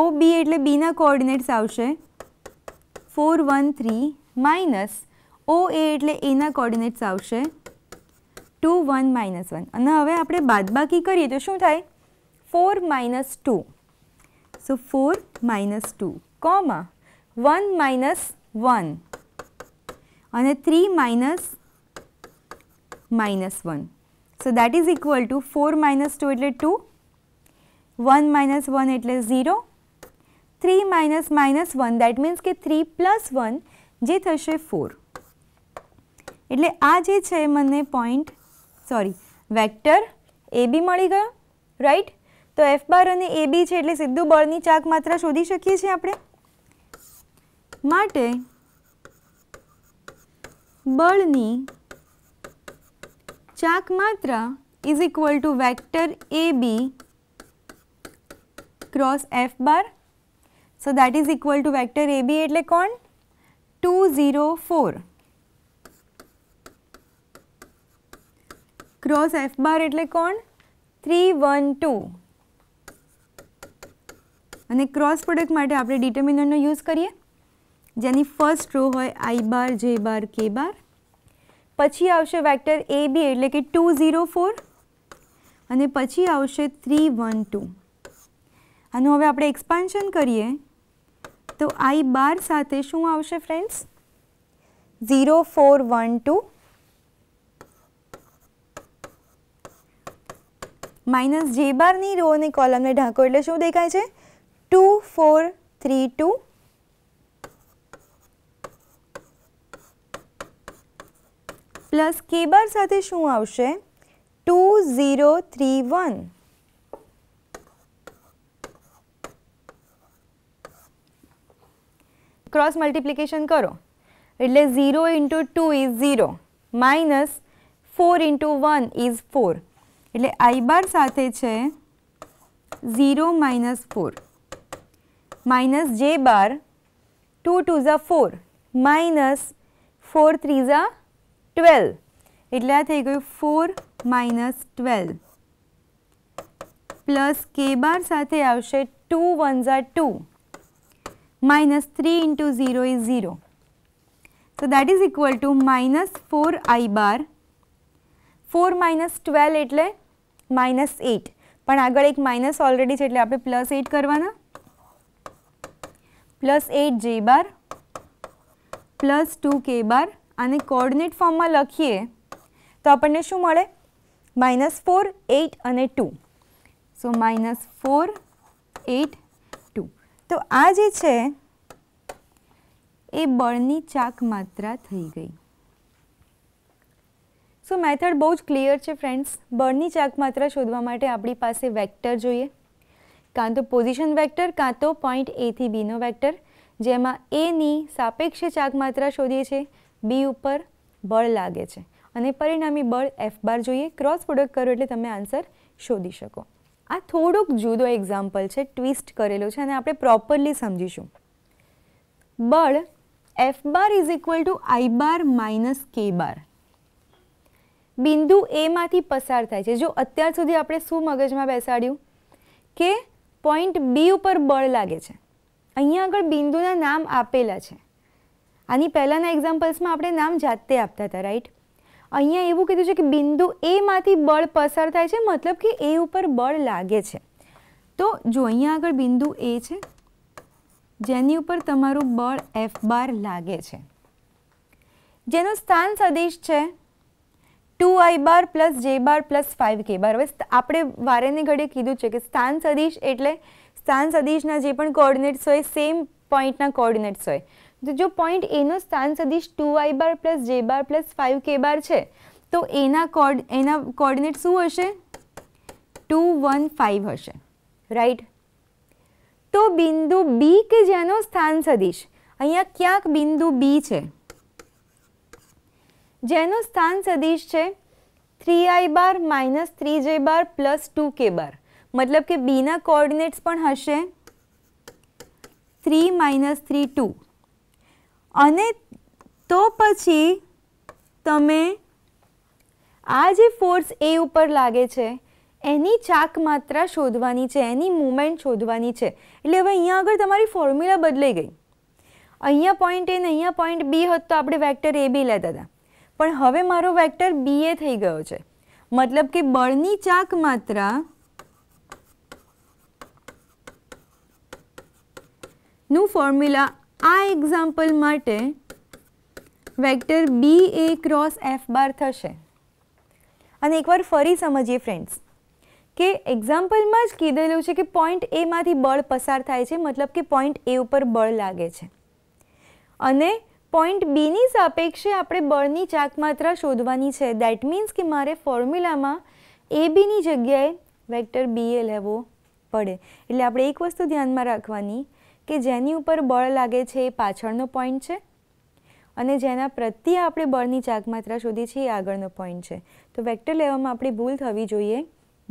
ઓ બી એટલે બીના કોઓર્ડિનેટ્સ આવશે four one three minus O A એટલે એના કોઓર્ડિનેટ્સ આવશે ટુ વન માઇનસ વન અને હવે આપણે બાદબાકી કરીએ તો શું થાય four minus two so four minus two comma one minus one અને three minus minus one so that is equal to four minus two એટલે ટુ વન માઇનસ વન એટલે zero three minus minus one that means કે three plus one જે થશે four એટલે આ જે છે મને point sorry vector A B મળી ગયો રાઈટ તો એફ બાર અને એ બી છે એટલે સીધું બળની ચાક માત્રા શોધી શકીએ છીએ આપણે માટે બળની ચાક માત્રા is equal to vector AB cross F bar. So, that is equal to vector AB એટલે કોણ two zero four cross F bar એટલે કોણ થ્રી વન ટુ અને ક્રોસ પ્રોડક્ટ માટે આપણે ડિટર્મિનન્ટનો યુઝ કરીએ જેની ફર્સ્ટ રો હોય આઈ બાર જે બાર કે બાર પછી આવશે વેક્ટર એ બી એટલે કે ટુ ઝીરો ફોર અને પછી આવશે થ્રી વન ટુ આનું હવે આપણે એક્સપાન્શન કરીએ તો આઈ બાર સાથે શું આવશે friends zero four one two minus j બારની રો અને કોલમને ઢાંકો એટલે શું દેખાય છે two four three two plus કે બાર સાથે શું આવશે two zero three one cross multiplication કરો એટલે zero into two is zero minus four into one is four એટલે આઈ બાર સાથે છે ઝીરો માઇનસ ફોર માઇનસ જે બાર ટુ ટુ ઝા ફોર માઇનસ ફોર થ્રી ઝા 12 એટલે આ થઈ ગયું 4 - 12 + k બાર સાથે આવશે 2 * 1 = 2 - 3 * 0 = 0 so that is equal to -4 i bar 4 - 12 એટલે -8 પણ આગળ એક માઈનસ ઓલરેડી છે એટલે આપણે +8 કરવાનો +8 j બાર +2 k બાર આને કોર્ડિનેટ ફોર્મમાં લખીએ તો આપણને શું મળે માઇનસ ફોર એટ અને two so minus four eight two તો આ જે છે એ બળની ચાક માત્રા થઈ ગઈ સો મેથડ બહુ જ ક્લિયર છે ફ્રેન્ડ્સ બળની ચાક માત્રા શોધવા માટે આપણી પાસે વેક્ટર જોઈએ કાં તો પોઝિશન વેક્ટર કાં તો પોઈન્ટ એથી બીનો વેક્ટર જેમાં એની સાપેક્ષે ચાક માત્રા શોધીએ છીએ બી ઉપર બળ લાગે છે અને પરિણામી બળ એફ બાર જોઈએ ક્રોસ પ્રોડક્ટ કરો એટલે તમે આન્સર શોધી શકો આ થોડોક જુદો એક્ઝામ્પલ છે ટ્વિસ્ટ કરેલો છે અને આપણે પ્રોપરલી સમજીશું બળ F bar is equal to I bar minus k bar બિંદુ એમાંથી પસાર થાય છે જો અત્યાર સુધી આપણે શું મગજમાં બેસાડ્યું કે પોઈન્ટ બી ઉપર બળ લાગે છે અહીંયા આગળ બિંદુના નામ આપેલા છે આની પહેલાંના એક્ઝામ્પલ્સમાં આપણે નામ જાતે આપતા હતા રાઈટ અહીંયા એવું કીધું છે કે બિંદુ એમાંથી બળ પસાર થાય છે મતલબ કે એ ઉપર બળ લાગે છે તો જો અહીંયા આગળ બિંદુ એ છે જેની ઉપર તમારું બળ એફ બાર લાગે છે જેનો સ્થાન સદિશ છે ટુ આઈ બાર પ્લસ જે બાર પ્લસ ફાઇવ કે બાર હવે આપણે વારેની ઘડે કીધું છે કે સ્થાન સદિશ એટલે સ્થાન સદિશના જે પણ કોઓર્ડિનેટ્સ હોય સેમ પોઈન્ટના કોઓર્ડિનેટ્સ હોય તો જો પોઈન્ટ એનો સ્થાન સદીશ ટુ આઈ બાર પ્લસ જે બાર પ્લસ ફાઇવ કે બાર છે તો એના કોર્ડ એના કોર્ડિનેટ શું હશે ટુ વન ફાઇવ હશે રાઈટ તો બિંદુ બી કે જેનો સ્થાન સદીશ અહીંયા ક્યાંક બિંદુ બી છે જેનો સ્થાન સદીશ છે three i bar minus three j bar plus two K બાર મતલબ કે બીના કોર્ડિનેટ્સ પણ હશે થ્રી માઇનસ થ્રી ટુ અને તો પછી તમે આ જે ફોર્સ એ ઉપર લાગે છે એની ચાક માત્રા શોધવાની છે એની મુમેન્ટ શોધવાની છે એટલે હવે અહીંયા આગળ તમારી ફોર્મ્યુલા બદલાઈ ગઈ અહીંયા પોઈન્ટ એ ને અહીંયા પોઈન્ટ બી હતો તો આપણે વેક્ટર એ બી લેતા હતા પણ હવે મારો વેક્ટર બી એ થઈ ગયો છે મતલબ કે બળની ચાક માત્રા નું ફોર્મ્યુલા આ એક્ઝામ્પલ માટે vector B A cross F bar થશે અને એકવાર ફરી સમજીએ ફ્રેન્ડ્સ કે એક્ઝામ્પલમાં જ કીધેલું છે કે પોઈન્ટ એમાંથી બળ પસાર થાય છે મતલબ કે પોઈન્ટ એ ઉપર બળ લાગે છે અને પોઈન્ટ બીની સાપેક્ષે આપણે બળની ચાક માત્રા શોધવાની છે દેટ મીન્સ કે મારે ફોર્મ્યુલામાં એ બીની જગ્યાએ વેક્ટર બી એ લેવો પડે એટલે આપણે એક વસ્તુ ધ્યાનમાં રાખવાની કે જેની ઉપર બળ લાગે છે એ પાછળનો પોઈન્ટ છે અને જેના પ્રત્યે આપણે બળની ચાક માત્રા શોધી છે એ આગળનો પોઈન્ટ છે તો વેક્ટર લેવામાં આપણી ભૂલ થવી જોઈએ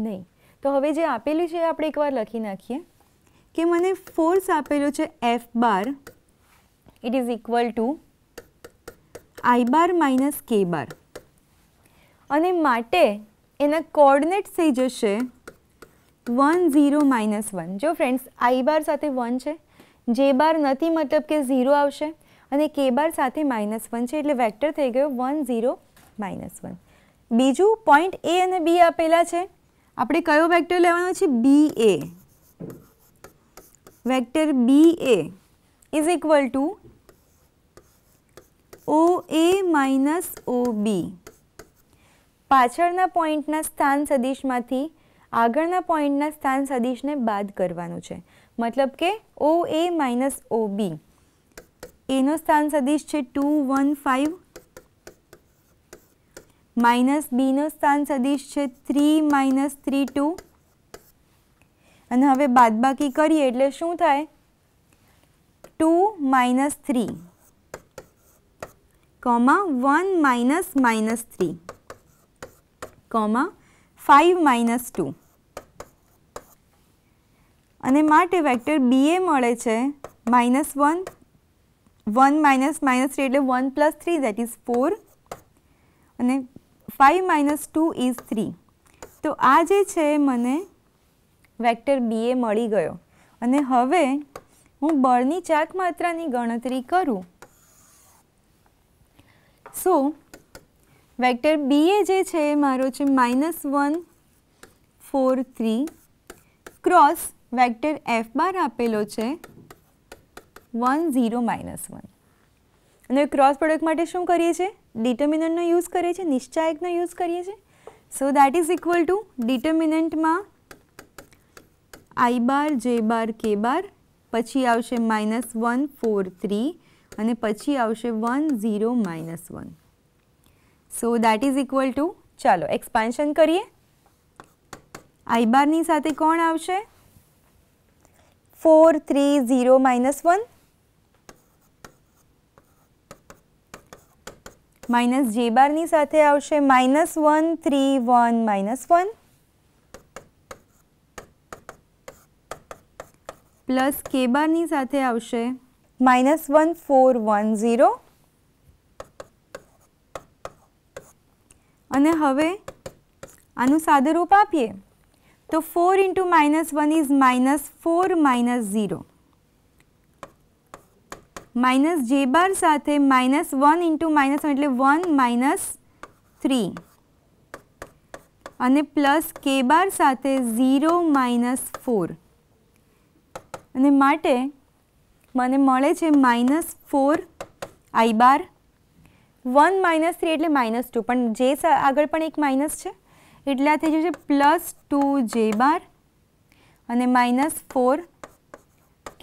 નહીં તો હવે જે આપેલી છે એ આપણે એકવાર લખી નાખીએ કે મને ફોર્સ આપેલો છે F bar it is equal to I bar minus k bar અને માટે એના કોર્ડિનેટ થઈ જશે વન ઝીરો માઇનસ વન જો ફ્રેન્ડ્સ આઈ બાર સાથે વન છે જે બાર નથી મતલબ કે ઝીરો આવશે અને કે બાર સાથે માઇનસ વન છે એટલે વેક્ટર થઈ ગયો વન ઝીરો માઇનસ વન બીજું પોઈન્ટ એ અને બી આપેલા છે આપણે કયો વેક્ટર લેવાનો છે B A vector B A is equal to O A minus O B પાછળના પોઈન્ટના સ્થાન સદીશમાંથી આગળના પોઈન્ટના સ્થાન સદીશને બાદ કરવાનું છે મતલબ કે ઓ એ માઇનસ ઓ બી એનો સ્થાન સદીશ છે ટુ વન ફાઇવ માઇનસ બીનો સ્થાન સદીશ છે થ્રી માઇનસ થ્રી ટુ અને હવે બાદબાકી કરીએ એટલે શું થાય two minus three comma one minus minus three comma five minus two અને માટે વેક્ટર બી એ મળે છે minus one one minus minus three એટલે one plus three that is four અને five minus two is three તો આ જે છે મને વેક્ટર બી એ મળી ગયો અને હવે હું બળની ચાક માત્રાની ગણતરી કરું સો વેક્ટર બી એ જે છે મારો છે minus one four three cross vector F bar આપેલો છે વન ઝીરો માઇનસ વન અને ક્રોસ પ્રોડક્ટ માટે શું કરીએ છીએ ડિટર્મિનન્ટનો યુઝ કરીએ છીએ નિશ્ચાયકનો યુઝ કરીએ છીએ so that is equal to ડિટર્મિનન્ટમાં આઈ બાર જે બાર કે બાર પછી આવશે માઇનસ વન ફોર થ્રી અને પછી આવશે one zero minus one so that is equal to ચાલો એક્સપાન્શન કરીએ આઈ બારની સાથે કોણ આવશે 4, 3, 0, minus 1 માઇનસ જે બારની સાથે આવશે minus one three one minus one plus કે બારની સાથે આવશે minus one four one zero અને હવે આનું સાદુરૂપ આપીએ તો 4 into minus one is minus four minus zero minus જે બાર સાથે માઇનસ વન ઇન્ટુ માઇનસ એટલે વન માઇનસ થ્રી અને પ્લસ કે બાર સાથે ઝીરો માઇનસ ફોર અને માટે મને મળે છે minus four i bar one minus three એટલે માઇનસ ટુ પણ જે આગળ પણ એક માઇનસ છે એટલે આ થઈ જશે પ્લસ ટુ જે બાર અને માઇનસ ફોર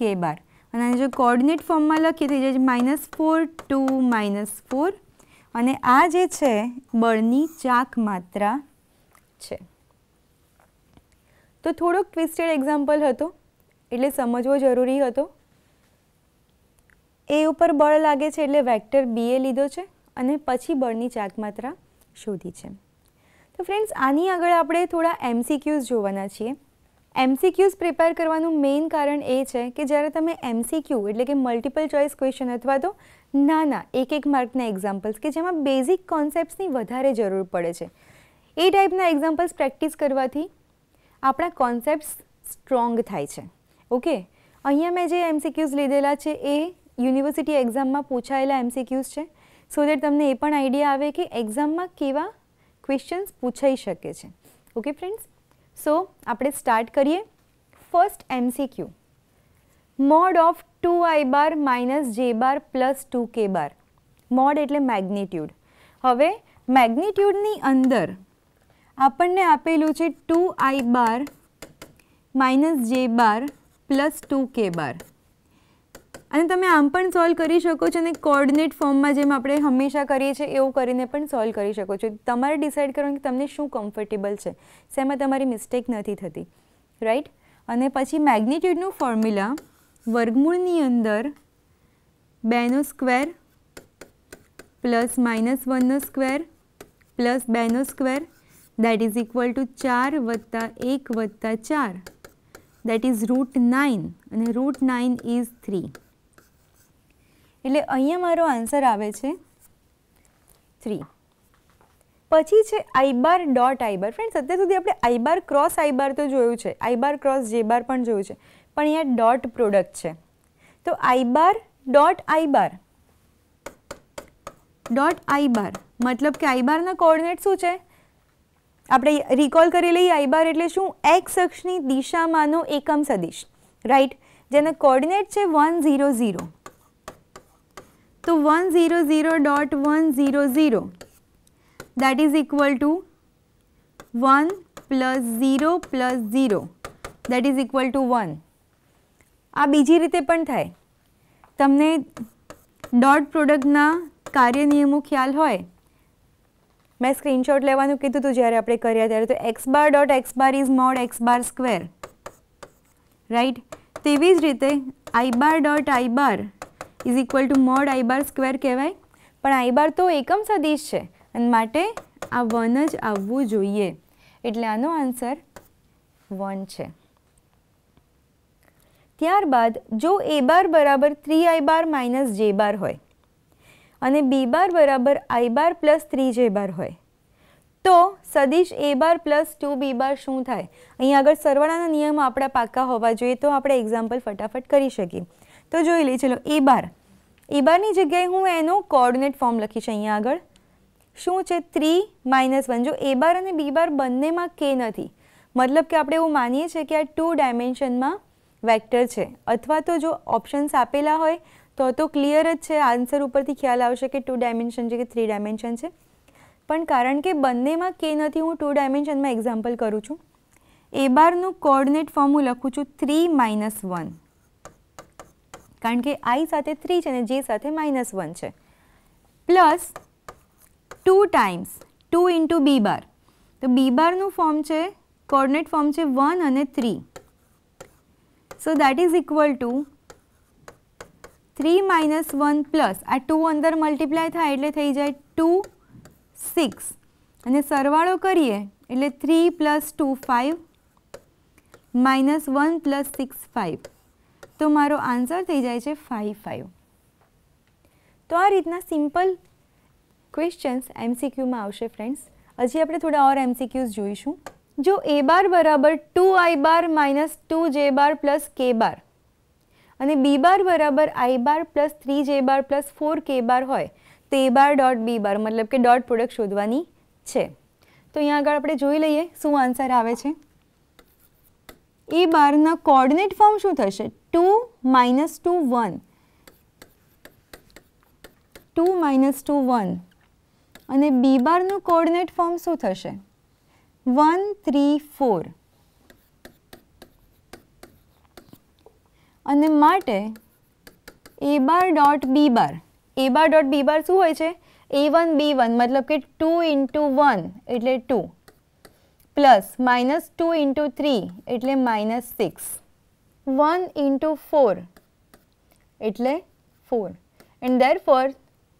કે બાર અને આને જો કોર્ડિનેટ ફોર્મમાં લખીએ થઈ જાય minus four two minus four અને આ જે છે બળની ચાક માત્રા છે તો થોડોક ટ્વિસ્ટેડ એક્ઝામ્પલ હતો એટલે સમજવો જરૂરી હતો એ ઉપર બળ લાગે છે એટલે વેક્ટર બીએ લીધો છે અને પછી બળની ચાક માત્રા શોધી છે તો ફ્રેન્ડ્સ આની આગળ આપણે થોડા એમસીક્યુઝ જોવાના છીએ એમસીક્યુઝ પ્રિપેર કરવાનું મેઇન કારણ એ છે કે જ્યારે તમે એમસીક્યુ એટલે કે મલ્ટિપલ ચોઇસ ક્વેશ્ચન અથવા તો નાના એક એક માર્કના એક્ઝામ્પલ્સ કે જેમાં બેઝિક કોન્સેપ્ટ્સની વધારે જરૂર પડે છે એ ટાઈપના એક્ઝામ્પલ્સ પ્રેક્ટિસ કરવાથી આપણા કોન્સેપ્ટ્સ સ્ટ્રોંગ થાય છે ઓકે અહીંયા મેં જે એમસીક્યુઝ લીધેલા છે એ યુનિવર્સિટી એક્ઝામમાં પૂછાયેલા એમસીક્યુઝ છે સો દેટ તમને એ પણ આઈડિયા આવે કે એક્ઝામમાં કેવા ક્વેશ્ચન્સ પૂછાઈ શકે છે ઓકે ફ્રેન્ડ્સ સો આપણે સ્ટાર્ટ કરીએ first MCQ mod of two I bar minus જે બાર પ્લસ ટુ કે બાર મોડ એટલે મેગ્નિટ્યૂડ હવે મેગ્નિટ્યૂડની અંદર આપણને આપેલું છે ટુ આઈ બાર માઇનસ જે bar plus two K bar અને તમે આમ પણ સોલ્વ કરી શકો છો અને કોર્ડિનેટ ફોર્મમાં જેમ આપણે હંમેશા કરીએ છીએ એવું કરીને પણ સોલ્વ કરી શકો છો તમારે ડિસાઇડ કરવાનું કે તમને શું કમ્ફર્ટેબલ છે શેમાં તમારી મિસ્ટેક નથી થતી રાઈટ અને પછી મેગ્નિટ્યૂડનું ફોર્મ્યુલા વર્ગમૂળની અંદર બેનો સ્ક્વેર પ્લસ માઇનસ વનનો સ્ક્વેર પ્લસ બેનો square that is equal to ચાર વત્તા એક વત્તા ચાર દેટ ઇઝ રૂટ નાઇન અને રૂટ નાઇન ઇઝ થ્રી એટલે અહીંયા મારો આન્સર આવે છે થ્રી પછી છે આઈબાર ડોટ આઈબાર ફ્રેન્ડ્સ અત્યાર સુધી આપણે આઈબાર ક્રોસ આઈબાર તો જોયું છે આઈબાર ક્રોસ જે બાર પણ જોયું છે પણ અહીંયા ડોટ પ્રોડક્ટ છે તો આઈબાર ડોટ આઈબાર ડોટ આઈબાર મતલબ કે આઈબારના કોર્ડિનેટ શું છે આપણે રિકોલ કરી લઈએ આઈબાર એટલે શું એક્સ અક્ષની દિશામાંનો એકમ સદિશ રાઈટ જેના કોર્ડિનેટ છે વન ઝીરો ઝીરો તો one one zero zero zero dot zero that is equal to one plus zero plus zero that is equal to one આ બીજી રીતે પણ થાય તમને ડોટ પ્રોડક્ટના કાર્ય નિયમો ખ્યાલ હોય મેં સ્ક્રીનશોટ લેવાનું કીધું હતું જ્યારે આપણે કર્યા ત્યારે તો x bar dot x bar is mod x bar square right તેવી જ રીતે i bar dot i bar is equal to mod i bar square કહેવાય પણ આઈ બાર તો એકમ સદીશ છે અને માટે આ વન જ આવવું જોઈએ એટલે આનો આન્સર વન છે ત્યારબાદ જો એ બાર બરાબર થ્રી આઈ બાર માઇનસ જે બાર હોય અને બી બાર બરાબર આઈ બાર પ્લસ થ્રી જે બાર હોય તો સદીશ એ બાર પ્લસ ટુ બી બાર શું થાય અહીં આગળ સરવાળાના નિયમ આપણા પાકા હોવા જોઈએ તો આપણે એક્ઝામ્પલ ફટાફટ કરી શકીએ તો જોઈ લઈએ ચલો એ બાર એ બારની જગ્યાએ હું એનો કોઓર્ડિનેટ ફોર્મ લખીશ અહીંયા આગળ શું છે થ્રી માઇનસ વન જો એ બાર અને બી બાર બંનેમાં કે નથી મતલબ કે આપણે એવું માનીએ છીએ કે આ ટુ ડાયમેન્શનમાં વેક્ટર છે અથવા તો જો ઓપ્શન્સ આપેલા હોય તો તો ક્લિયર જ છે આન્સર ઉપરથી ખ્યાલ આવશે કે ટુ ડાયમેન્શન છે કે થ્રી ડાયમેન્શન છે પણ કારણ કે બંનેમાં કે નથી હું ટુ ડાયમેન્શનમાં એક્ઝામ્પલ કરું છું એ બારનું કોર્ડિનેટ ફોર્મ હું લખું છું થ્રી માઇનસ વન કારણ કે આઈ સાથે થ્રી છે અને જે સાથે માઇનસ વન છે plus two times two into B bar તો બી બારનું ફોર્મ છે કોર્ડિનેટ ફોર્મ છે વન અને three so that is equal to three minus one plus આ ટુ અંદર મલ્ટીપ્લાય થાય એટલે થઈ જાય ટુ સિક્સ અને સરવાળો કરીએ એટલે three plus two five minus one plus six five તો મારો આન્સર થઈ જાય છે ફાઇવ ફાઇવ તો આ રીતના સિમ્પલ ક્વેશ્ચન્સ એમસીક્યુમાં આવશે ફ્રેન્ડ્સ હજી આપણે થોડા ઓર એમસીક્યુઝ જોઈશું જો એ બાર બરાબર ટુ આઈ bar minus two j bar plus કે બાર અને બી બાર બરાબર આઈ bar plus three j bar plus four k બાર હોય તો એ બાર ડોટ બી બાર મતલબ કે ડોટ પ્રોડક્ટ શોધવાની છે તો અહીંયા આગળ આપણે જોઈ લઈએ શું આન્સર આવે છે એ બારના કોર્ડિનેટ ફોર્મ શું થશે 2 minus 2 1 2 minus 2 1 અને બી બારનું કોઓર્ડિનેટ ફોર્મ શું થશે વન થ્રી ફોર અને માટે એ bar dot b bar a bar dot b બાર શું હોય છે એ વન બી વન મતલબ કે ટુ ઇન્ટુ વન એટલે two plus minus two into three એટલે માઇનસ સિક્સ 1 into 4 એટલે 4 ધેર ફોર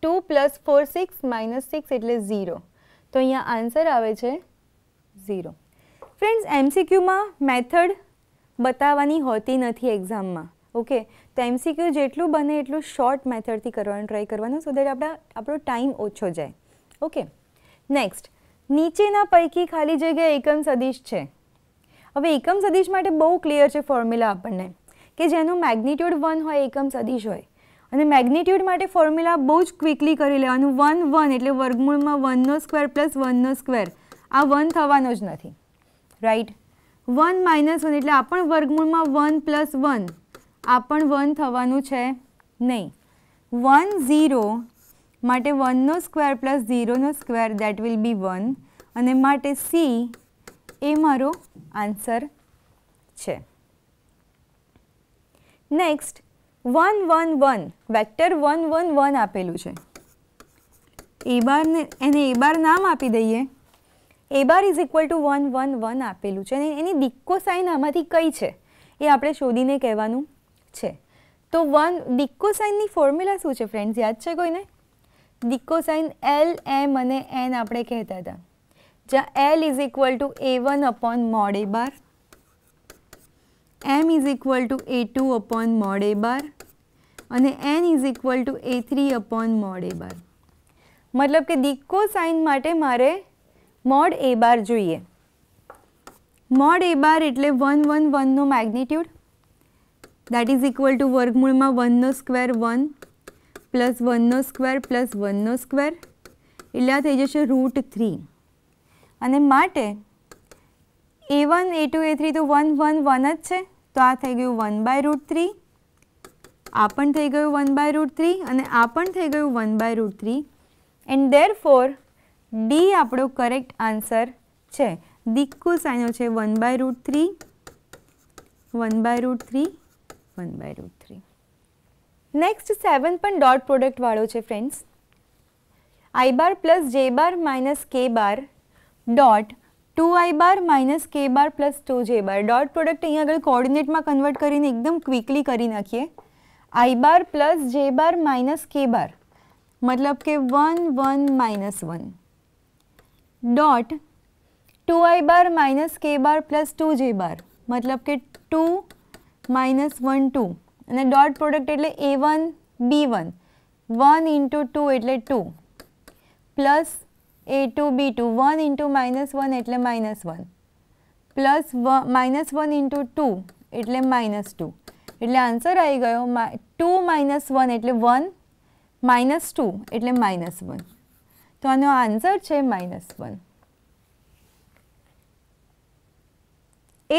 2 પ્લસ 4 6 માઇનસ 6 એટલે 0 તો અહીંયા આન્સર આવે છે 0 ફ્રેન્ડ્સ એમસીક્યુમાં મેથડ બતાવવાની હોતી નથી એક્ઝામમાં ઓકે તો એમસીક્યુ જેટલું બને એટલું શોર્ટ મેથડથી કરવાનું ટ્રાય કરવાનું સો દેટ આપણા આપણો ટાઈમ ઓછો જાય ઓકે નેક્સ્ટ નીચેના પૈકી ખાલી જગ્યા એકમ સદીશ છે હવે એકમ સદિશ માટે બહુ ક્લિયર છે ફોર્મ્યુલા આપણને કે જેનું મેગ્નિટ્યુડ વન હોય એકમ સદિશ હોય અને મેગ્નિટ્યુડ માટે ફોર્મ્યુલા બહુ જ ક્વિકલી કરી લેવાનું વન વન એટલે વર્ગમૂળમાં વનનો સ્ક્વેર પ્લસ વનનો સ્ક્વેર આ વન થવાનો જ નથી રાઈટ વન માઇનસ વન એટલે આ પણ વર્ગમૂળમાં વન પ્લસ વન આ પણ વન થવાનું છે નહીં વન ઝીરો માટે વનનો સ્ક્વેર પ્લસ ઝીરોનો square that will be one અને માટે સી એ મારો આન્સર છે next one one one vector one one one આપેલું છે એ બારને એને એ બાર નામ આપી દઈએ A bar is equal to one one one આપેલું છે અને એની દિક્કો સાઈન આમાંથી કઈ છે એ આપણે શોધીને કહેવાનું છે તો વન દિક્કો સાઇનની ફોર્મ્યુલા શું છે ફ્રેન્ડ્સ યાદ છે કોઈને દિક્કો સાઈન એલ એમ અને એન આપણે કહેતા હતા જ્યાં l is equal to A one upon mod a bar m is equal to A two upon mod a bar અને n is equal to A three upon mod a bar મતલબ કે દિક્કો sign માટે મારે મોડ એ બાર જોઈએ મોડ એ બાર એટલે one one વનનો magnitude that is equal to વર્ગમૂળમાં વનનો સ્ક્વેર વન પ્લસ વનનો સ્ક્વેર પ્લસ વનનો સ્ક્વેર એટલે આ થઈ જશે રૂટ થ્રી અને માટે A one A two A three તો વન વન વન જ છે તો આ થઈ ગયું વન બાય રૂટ થ્રી આ પણ થઈ ગયું વન બાય રૂટ થ્રી અને આ પણ થઈ ગયું one by root three and therefore D આપણો કરેક્ટ આન્સર છે દિક્કુ સાઈનો છે one by root three one by root three one by root three next seven પણ ડોટ પ્રોડક્ટવાળો છે ફ્રેન્ડ્સ આઈ બાર પ્લસ જે bar minus k bar dot two i bar minus k bar plus two j bar dot product अँ आगे coordinate में convert कर एकदम quickly करनाखी i bar plus j bar minus k bar मतलब के one one minus one dot two i bar minus k bar plus two j bar मतलब के टू माइनस वन टू अने डॉट प्रोडक्ट एट A one B one one into two eight to plus A two B two one into minus one એટલે minus one plus વ minus one into two એટલે minus two એટલે answer આવી ગયો two minus one એટલે one minus two એટલે minus one તો આનો આન્સર છે માઇનસ વન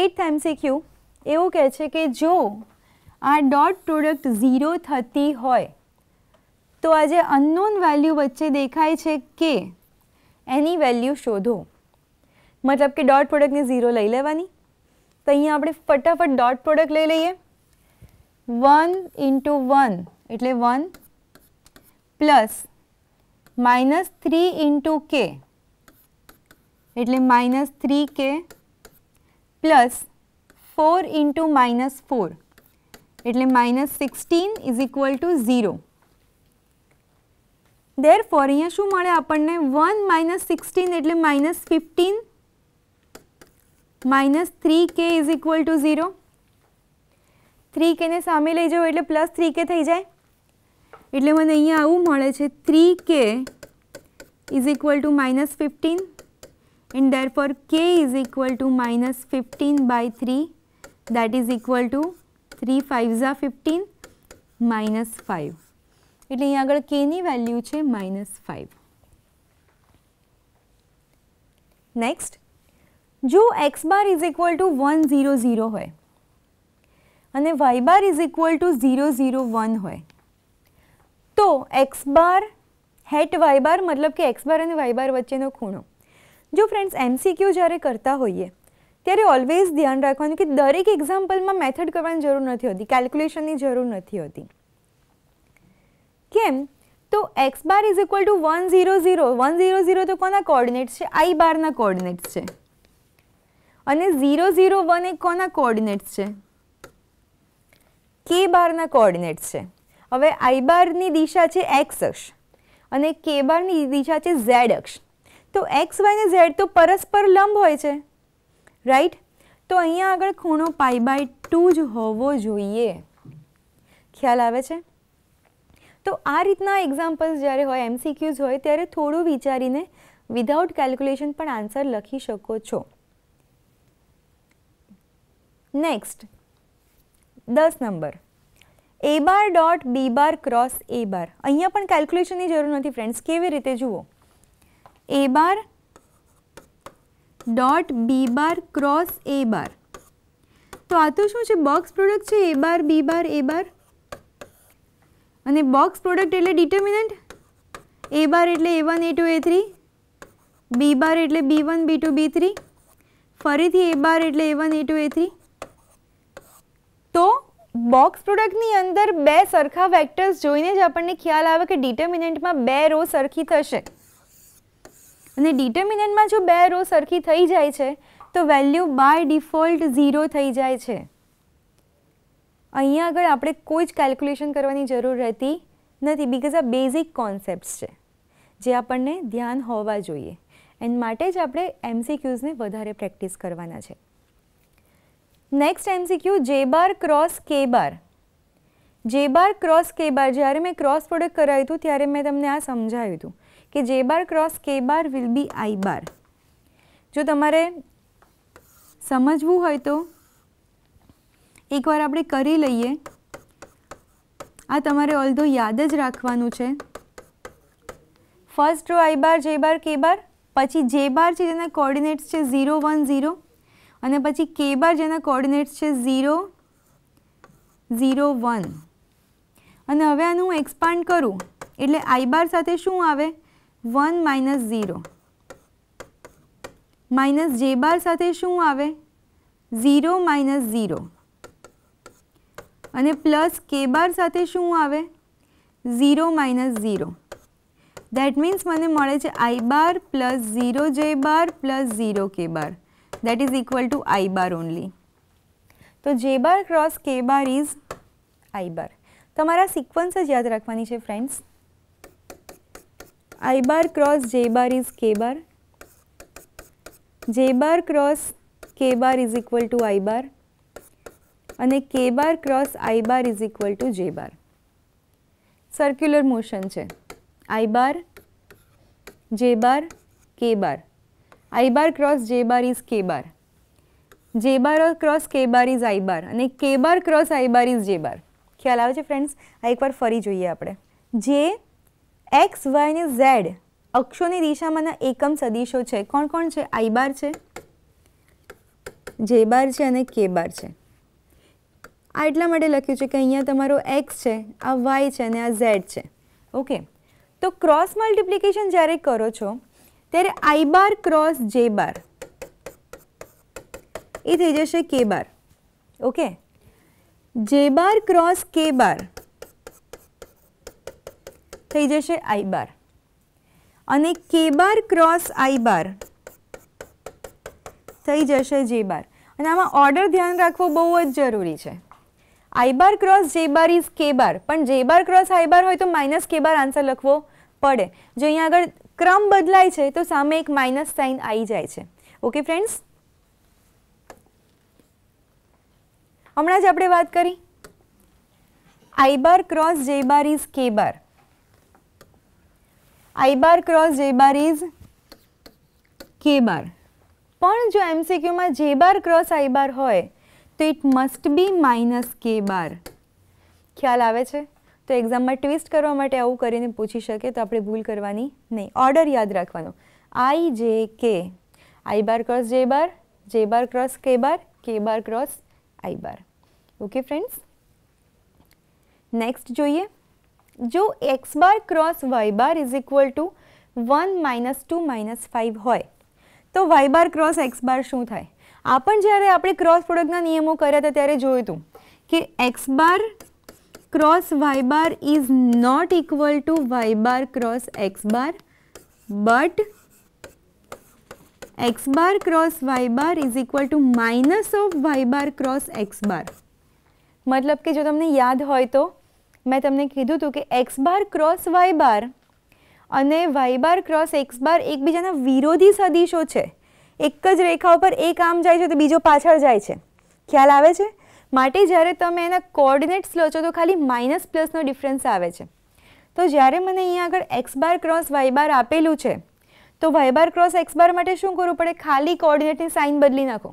એટ એમસીક્યુ એવું કહે છે કે જો આ ડોટ પ્રોડક્ટ ઝીરો થતી હોય તો આજે અનનોન વેલ્યુ વચ્ચે દેખાય છે કે એની વેલ્યુ શોધો મતલબ કે ડોટ પ્રોડક્ટને ઝીરો લઈ લેવાની તો અહીંયા આપણે ફટાફટ ડોટ પ્રોડક્ટ લઈ લઈએ વન ઇન્ટુ વન એટલે one plus minus three into k એટલે minus three k plus four into minus four એટલે minus sixteen is equal to zero therefore અહીંયા શું મળે આપણને વન માઇનસ સિક્સટીન એટલે minus fifteen minus three k is equal to zero three કેને સામે લઈ જાઓ એટલે પ્લસ થ્રી કે થઈ જાય એટલે મને અહીંયા આવું મળે છે three k is equal to minus fifteen and therefore k is equal to minus fifteen by three that is equal to three five ઝા ફિફ્ટીન માઇનસ ફાઇવ એટલે અહીં આગળ કેની વેલ્યુ છે માઇનસ ફાઇવ નેક્સ્ટ જો x bar is equal to one zero zero હોય અને y bar is equal to zero zero one હોય તો x bar hat y bar મતલબ કે એક્સ બાર અને વાય બાર વચ્ચેનો ખૂણો જો ફ્રેન્ડ્સ એમસીક્યુ જ્યારે કરતા હોઈએ ત્યારે ઓલવેઝ ધ્યાન રાખવાનું કે દરેક એક્ઝામ્પલમાં મેથડ કરવાની જરૂર નથી હોતી કેલ્ક્યુલેશનની જરૂર નથી હોતી કેમ તો x bar is equal to one zero zero one zero zero તો કોના કોર્ડિનેટ્સ છે આઈ બારના કોર્ડિનેટ્સ છે અને ઝીરો ઝીરો વન એ કોના કોર્ડિનેટ્સ છે કે બારના કોર્ડિનેટ્સ છે હવે આઈ બારની દિશા છે એક્સ અક્ષ અને કે બારની દિશા છે ઝેડ અક્ષ તો એક્સ વાય ને ઝેડ તો પરસ્પર લંબ હોય છે રાઈટ તો અહીંયા આગળ ખૂણો પાઈ બાય ટુ જ હોવો જોઈએ ખ્યાલ આવે છે તો આ રીતના એક્ઝામ્પલ્સ જ્યારે હોય એમસીક્યુઝ હોય ત્યારે થોડું વિચારીને વિધાઉટ કેલ્ક્યુલેશન પણ આન્સર લખી શકો છો નેક્સ્ટ દસ number a bar dot b bar cross a bar અહીંયા પણ કેલ્ક્યુલેશનની જરૂર નથી ફ્રેન્ડ્સ કેવી રીતે જુઓ એ bar dot b bar cross a બાર તો આ તો શું છે બોક્સ પ્રોડક્ટ છે એ બાર બી બાર એ બાર અને બોક્સ પ્રોડક્ટ એટલે ડિટર્મિનન્ટ એ બાર એટલે a one A two A three b bar એટલે b one b two b three ફરીથી એ બાર એટલે a one A two A three તો box પ્રોડક્ટની અંદર બે સરખા વેક્ટર્સ જોઈને જ આપણને ખ્યાલ આવે કે ડિટર્મિનન્ટમાં બે રો સરખી થશે અને ડિટર્મિનન્ટમાં જો બે રો સરખી થઈ જાય છે તો વેલ્યુ બાય ડિફોલ્ટ ઝીરો થઈ જાય છે અહીંયા આગળ આપણે કોઈ જ કેલ્ક્યુલેશન કરવાની જરૂર રહેતી નથી બીકોઝ આ બેઝિક કોન્સેપ્ટ્સ છે જે આપણને ધ્યાન હોવા જોઈએ એન્ડ માટે જ આપણે એમસીક્યુઝને વધારે પ્રેક્ટિસ કરવાના છે નેક્સ્ટ એમસીક્યુ જે બાર ક્રોસ કે બાર જે બાર ક્રોસ કે બાર જ્યારે મેં ક્રોસ પ્રોડક્ટ કરાવ્યું હતું ત્યારે મેં તમને આ સમજાવ્યું હતું કે જે bar cross k bar will be આઈ બાર જો તમારે સમજવું હોય તો એકવાર આપણે કરી લઈએ આ તમારે ઓલધો યાદ જ રાખવાનું છે ફર્સ્ટ રો આઈ બાર જે બાર કે બાર પછી જે બાર છે જેના કોર્ડિનેટ્સ છે ઝીરો વન ઝીરો અને પછી કે બાર જેના કોર્ડિનેટ્સ છે ઝીરો ઝીરો વન અને હવે આનું હું એક્સપાન્ડ કરું એટલે આઈ બાર સાથે શું આવે વન માઇનસ ઝીરો માઇનસ જે બાર સાથે શું આવે ઝીરો માઇનસ ઝીરો અને પ્લસ કે બાર સાથે શું આવે zero minus zero that means મને મળે છે આઈ bar plus zero j bar plus zero k bar that is equal to I bar only તો j bar cross k bar is I બાર તમારા સિક્વન્સ જ યાદ રાખવાની છે ફ્રેન્ડ્સ આઈ બાર ક્રોસ જે બાર ઇઝ કે બાર જે bar cross k bar is equal to I bar અને k bar cross i bar is equal to j bar circular motion છે આઈ બાર જે બાર કે બાર આઈ બાર ક્રોસ જે બાર ઇઝ કે બાર જે bar cross k bar is I bar અને k bar cross i bar is જે બાર ખ્યાલ આવે છે ફ્રેન્ડ્સ આ એકવાર ફરી જોઈએ આપણે જે એક્સ વાય અને ઝેડ અક્ષોની દિશામાંના એકમ સદીશો છે કોણ કોણ છે આઈ બાર છે જે બાર છે અને કે બાર છે આ એટલા માટે લખ્યું છે કે અહીંયા તમારો એક્સ છે આ વાય છે અને આ ઝેડ છે ઓકે તો ક્રોસ મલ્ટિપ્લિકેશન જ્યારે કરો છો ત્યારે આઈ બાર ક્રોસ જે બાર એ થઈ જશે કે બાર ઓકે જે બાર ક્રોસ કે બાર થઈ જશે આઈ બાર અને કે બાર ક્રોસ આઈ બાર થઈ જશે જે બાર અને આમાં ઓર્ડર ધ્યાન રાખવો બહુ જ જરૂરી છે આઈબાર ક્રોસ જે ઇઝ કે બાર પણ જેબાર ક્રોસ આઈ હોય તો માઇનસ કે બાર આન્સર લખવો પડે જો અહીંયા આગળ ક્રમ બદલાય છે તો સામે એક માઇનસ સાઇન આવી જાય છે ઓકે ફ્રેન્ડ્સ હમણાં જ આપણે વાત કરી આઈબાર ક્રોસ જેબાર બાર ઇઝ કે બાર ક્રોસ જે ઇઝ કે બાર પણ જો એમસીક્યુમાં જેબાર ક્રોસ આઈબાર હોય તો it must be minus k બાર ખ્યાલ આવે છે તો એક્ઝામમાં ટ્વિસ્ટ કરવા માટે આવું કરીને પૂછી શકે તો આપણે ભૂલ કરવાની નહીં ઓર્ડર યાદ રાખવાનો આઈ જે કે આઈ બાર ક્રોસ જે બાર જે બાર ક્રોસ કે બાર કે bar cross i bar okay friends next જોઈએ જો x bar cross y bar is equal to one minus two minus five હોય તો y bar cross x bar શું થાય આપણ જ્યારે આપણે ક્રોસ પ્રોડક્ટના નિયમો કર્યા હતા ત્યારે જોયું હતું કે x bar cross y bar is not equal to y bar cross x bar but x bar cross y bar is equal to minus of y bar cross x bar મતલબ કે જો તમને યાદ હોય તો મેં તમને કીધું હતું કે x bar cross y bar અને y bar cross x bar એકબીજાના વિરોધી સદીશો છે એક જ રેખા ઉપર એક આમ જાય છે તો બીજો પાછળ જાય છે ખ્યાલ આવે છે માટે જ્યારે તમે એના કોર્ડિનેટ્સ લો છો તો ખાલી માઇનસ પ્લસનો ડિફરન્સ આવે છે તો જ્યારે મને અહીંયા આગળ x bar cross y bar આપેલું છે તો y bar cross x bar માટે શું કરવું પડે ખાલી કોઓર્ડિનેટની સાઇન બદલી નાખો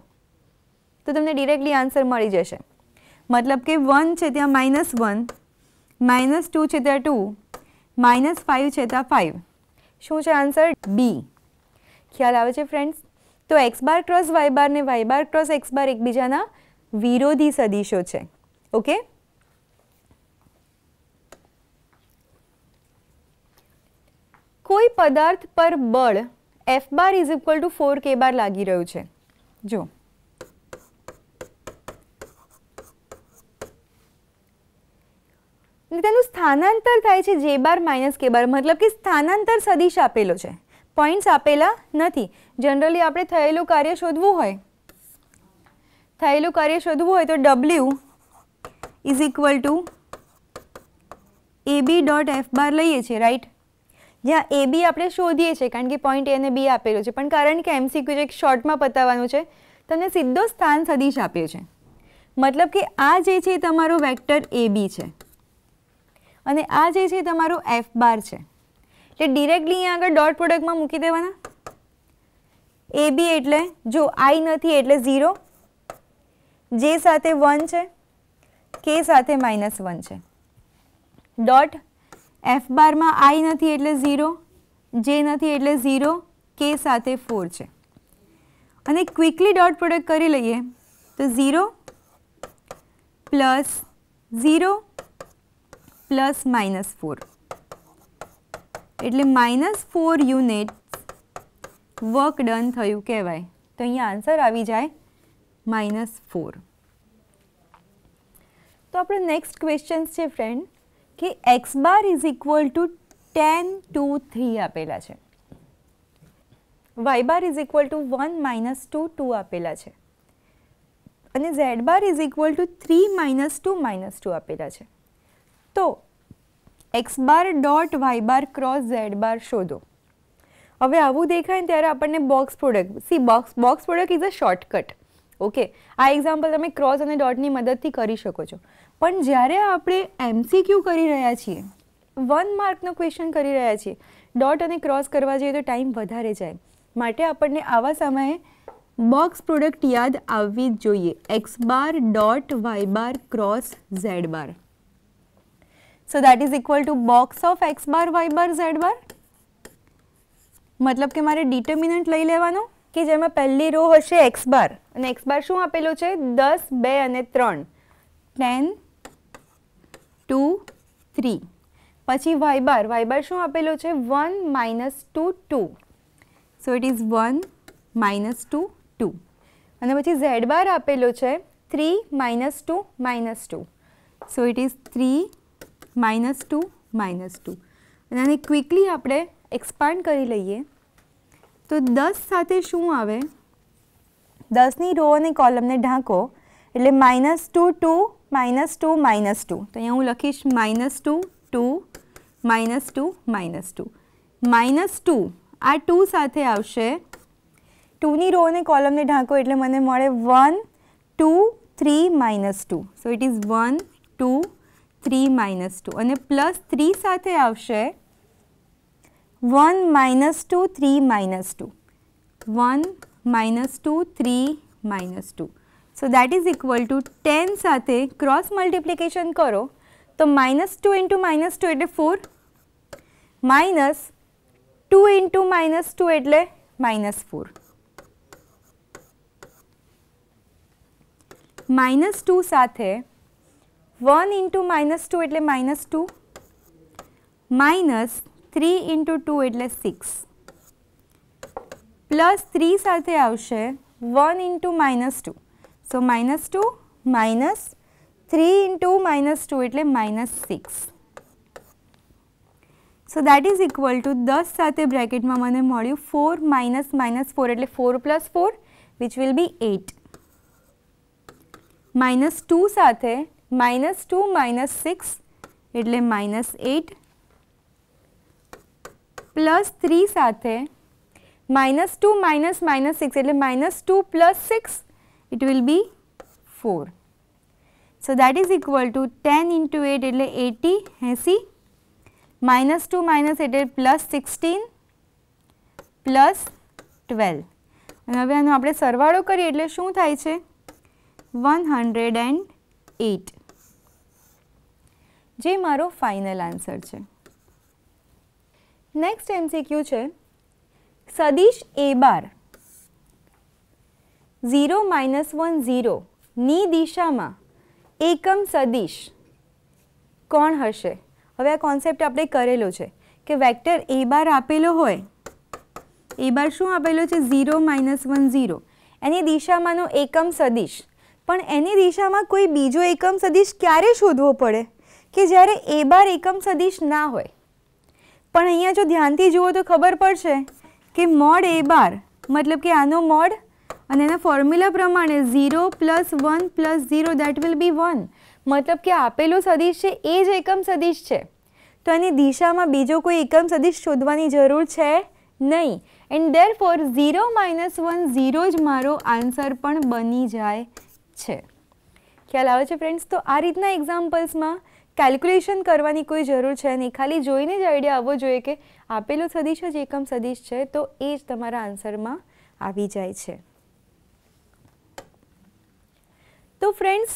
તો તમને ડિરેક્ટલી આન્સર મળી જશે મતલબ કે વન છે ત્યાં માઇનસ વન માઇનસ ટુ છે ત્યાં ટુ માઇનસ ફાઇવ છે ત્યાં ફાઇવ શું છે આન્સર બી ખ્યાલ આવે છે ફ્રેન્ડ્સ તો x bar cross y bar ને y bar cross x bar એકબીજાના વિરોધી સદિશો છે ઓકે કોઈ પદાર્થ પર બળ F bar is equal to four k bar લાગી રહ્યું છે જો તેનું સ્થાનાંતર થાય છે જે બાર માઇનસ કે બાર મતલબ કે સ્થાનાંતર સદિશ આપેલો છે પોઈન્ટ્સ આપેલા નથી જનરલી આપણે થયેલું કાર્ય શોધવું હોય થયેલું કાર્ય શોધવું હોય તો ડબલ્યુ is equal to a b dot f bar લઈએ છીએ રાઈટ જ્યાં એ બી આપણે શોધીએ છીએ કારણ કે પોઈન્ટ એ અને બી આપેલું છે પણ કારણ કે એમસીક્યુ જે શોર્ટમાં પતાવવાનું છે તમને સીધો સ્થાન સદીશ આપ્યો છે મતલબ કે આ જે છે તમારું વેક્ટર એ બી છે અને આ જે છે તમારું એફ બાર છે એટલે ડિરેક્ટલી અહીંયા આગળ ડોટ પ્રોડક્ટમાં મૂકી દેવાના એ બી એટલે જો આઈ નથી એટલે ઝીરો જે સાથે વન છે કે સાથે માઇનસ વન છે ડોટ એફ બારમાં આઈ નથી એટલે ઝીરો જે નથી એટલે ઝીરો કે સાથે ફોર છે અને ક્વિકલી ડોટ પ્રોડક્ટ કરી લઈએ તો zero plus zero plus minus four એટલે minus four unit work done થયું કહેવાય તો અહીંયા આન્સર આવી જાય માઇનસ ફોર તો આપણો નેક્સ્ટ ક્વેશ્ચન્સ છે ફ્રેન્ડ કે x bar is equal to ten two three આપેલા છે y bar is equal to one minus two two આપેલા છે અને z bar is equal to three minus two minus two આપેલા છે તો x bar dot y bar cross z bar શોધો હવે આવું દેખાય ને ત્યારે આપણને box product see box box product is a shortcut okay આ એક્ઝામ્પલ તમે ક્રોસ અને ડોટની મદદથી કરી શકો છો પણ જ્યારે આપણે એમસીક્યુ કરી રહ્યા છીએ વન માર્કનો ક્વેશ્ચન કરી રહ્યા છીએ ડોટ અને ક્રોસ કરવા જઈએ તો ટાઈમ વધારે જાય માટે આપણને આવા સમયે બોક્સ પ્રોડક્ટ યાદ આવવી જ જોઈએ x bar dot y bar cross z bar so that is equal to box of x bar y bar z bar મતલબ કે મારે ડિટર્મિનન્ટ લઈ લેવાનો કે જેમાં પહેલી રો હશે એક્સ બાર અને એક્સ બાર શું આપેલો છે દસ બે અને ત્રણ ટેન ટુ થ્રી પછી વાય બાર વાય બાર શું આપેલો છે one minus two two so it is one minus two two અને પછી ઝેડ બાર આપેલો છે three minus two minus two so it is three minus two minus two અને આને ક્વિકલી આપણે એક્સપાન્ડ કરી લઈએ તો દસ સાથે શું આવે દસની રો અને કોલમને ઢાંકો એટલે minus two two minus two minus two તો અહીંયા હું લખીશ minus two two minus two minus two minus two આ ટુ સાથે આવશે ટુની રો અને કોલમને ઢાંકો એટલે મને મળે one two three minus two so it is one two three minus two અને પ્લસ થ્રી સાથે આવશે 1 minus 2, 3 minus 2. 1 minus 2, 3 minus 2. So, that is equal to 10 સાથે ક્રોસ મલ્ટિપ્લિકેશન કરો તો minus two into minus two એટલે four minus two into minus two એટલે minus four minus two સાથે one into minus two એટલે minus two minus three into two એટલે six plus three સાથે આવશે one into minus two so minus two minus three into minus two એટલે minus six so that is equal to દસ સાથે બ્રેકેટમાં મને મળ્યું ફોર માઇનસ માઇનસ ફોર એટલે four plus four which will be eight minus two સાથે minus two minus six એટલે minus eight plus three સાથે minus two minus minus six એટલે minus two plus six it will be four so that is equal to ten into eight એટલે eighty એસી minus two minus એટલે plus sixteen plus twelve અને હવે આનો આપણે સરવાળો કરીએ એટલે શું થાય છે વન હંડ્રેડ એન્ડ એટ જે મારો ફાઇનલ આન્સર છે નેક્સ્ટ એમસીક્યુ છે સદિશ a bar zero minus one zero ની દિશામાં એકમ સદિશ કોણ હશે હવે આ કોન્સેપ્ટ આપણે કરેલો છે કે વેક્ટર એ બાર આપેલો હોય એ બાર શું આપેલો છે ઝીરો માઇનસ વન ઝીરો એની દિશામાંનો એકમ સદિશ પણ એની દિશામાં કોઈ બીજો એકમ સદિશ ક્યારે શોધવો પડે કે જ્યારે એ બાર એકમ સદિશ ના હોય પણ અહીંયા જો ધ્યાનથી જુઓ તો ખબર પડશે કે મોડ એ બાર મતલબ કે આનો મોડ અને એના ફોર્મ્યુલા પ્રમાણે zero plus one plus zero that will be one મતલબ કે આપેલો સદીશ છે એ જ એકમ સદીશ છે તો એની દિશામાં બીજો કોઈ એકમ સદીશ શોધવાની જરૂર છે નહીં and therefore zero minus one zero જ મારો આન્સર પણ બની જાય છે ખ્યાલ આવે છે ફ્રેન્ડ્સ તો આ રીતના એક્ઝામ્પલ્સમાં કેલ્ક્યુલેશન કરવાની કોઈ જરૂર છે નહીં ખાલી જોઈને જ આઈડિયા આવવો જોઈએ કે આપેલો સદીશ જ એકમ સદીશ છે તો એ જ તમારા આન્સરમાં આવી જાય છે તો ફ્રેન્ડ્સ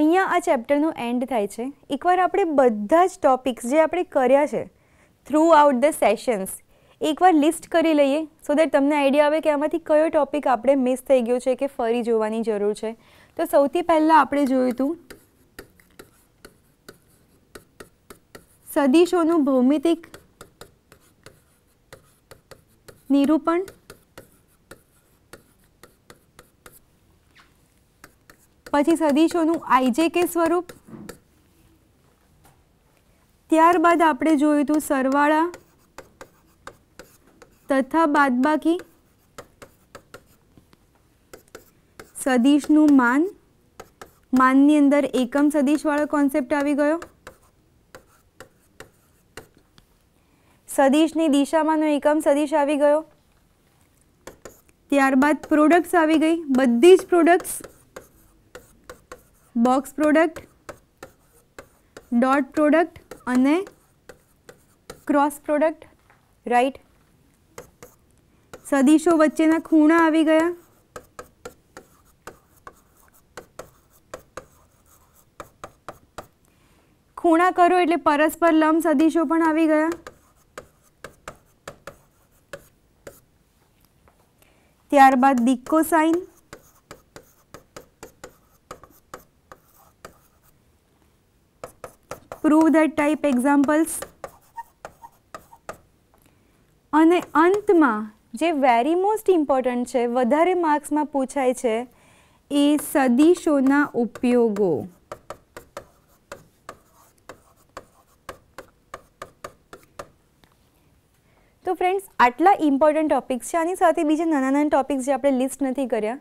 અહીંયા આ ચેપ્ટરનું એન્ડ થાય છે એકવાર આપણે બધા જ ટોપિક્સ જે આપણે કર્યા છે થ્રુ આઉટ ધ સેશન્સ એકવાર લિસ્ટ કરી લઈએ સો દેટ તમને આઈડિયા આવે કે આમાંથી કયો ટોપિક આપણે મિસ થઈ ગયો છે કે ફરી જોવાની જરૂર છે તો સૌથી પહેલાં આપણે જોયું હતું સદીશોનું ભૌમિતિક નિરૂપણ પછી સદીશોનું આઈજે કે સ્વરૂપ ત્યારબાદ આપણે જોયું હતું સરવાળા તથા બાદબાકી સદીશનું માન માનની અંદર એકમ સદીશવાળો કોન્સેપ્ટ આવી ગયો સદીશની દિશામાંનો એકમ સદીશ આવી ગયો ત્યારબાદ પ્રોડક્ટ્સ આવી ગઈ બધી જ products box product dot product અને ક્રોસ પ્રોડક્ટ રાઈટ સદીશો વચ્ચેના ખૂણા આવી ગયા ખૂણા કરો એટલે પરસ્પર લંબ સદીશો પણ આવી ગયા ત્યારબાદ દિક્કો sine prove that type examples અને અંતમાં જે વેરી મોસ્ટ ઇમ્પોર્ટન્ટ છે વધારે માર્ક્સમાં પૂછાય છે એ સદીશોના ઉપયોગો આટલા ઇમ્પોર્ટન્ટ ટોપિક્સ છે આની સાથે બીજા નાના નાના ટોપિક્સ જે આપણે લિસ્ટ નથી કર્યા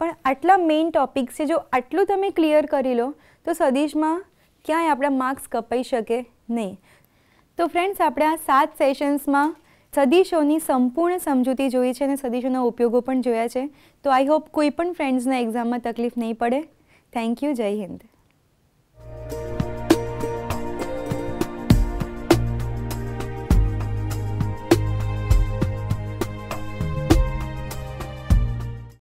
પણ આટલા મેઇન ટોપિક્સ છે જો આટલું તમે ક્લિયર કરી લો તો સદીશમાં ક્યાંય આપણા માર્ક્સ કપાઈ શકે નહીં તો ફ્રેન્ડ્સ આપણે આ સાત સેશન્સમાં સદીશોની સંપૂર્ણ સમજૂતી જોઈ છે અને સદીશોના ઉપયોગો પણ જોયા છે તો આઈ હોપ કોઈ પણ ફ્રેન્ડ્સના એક્ઝામમાં તકલીફ નહીં પડે થેન્ક યુ જય હિન્દ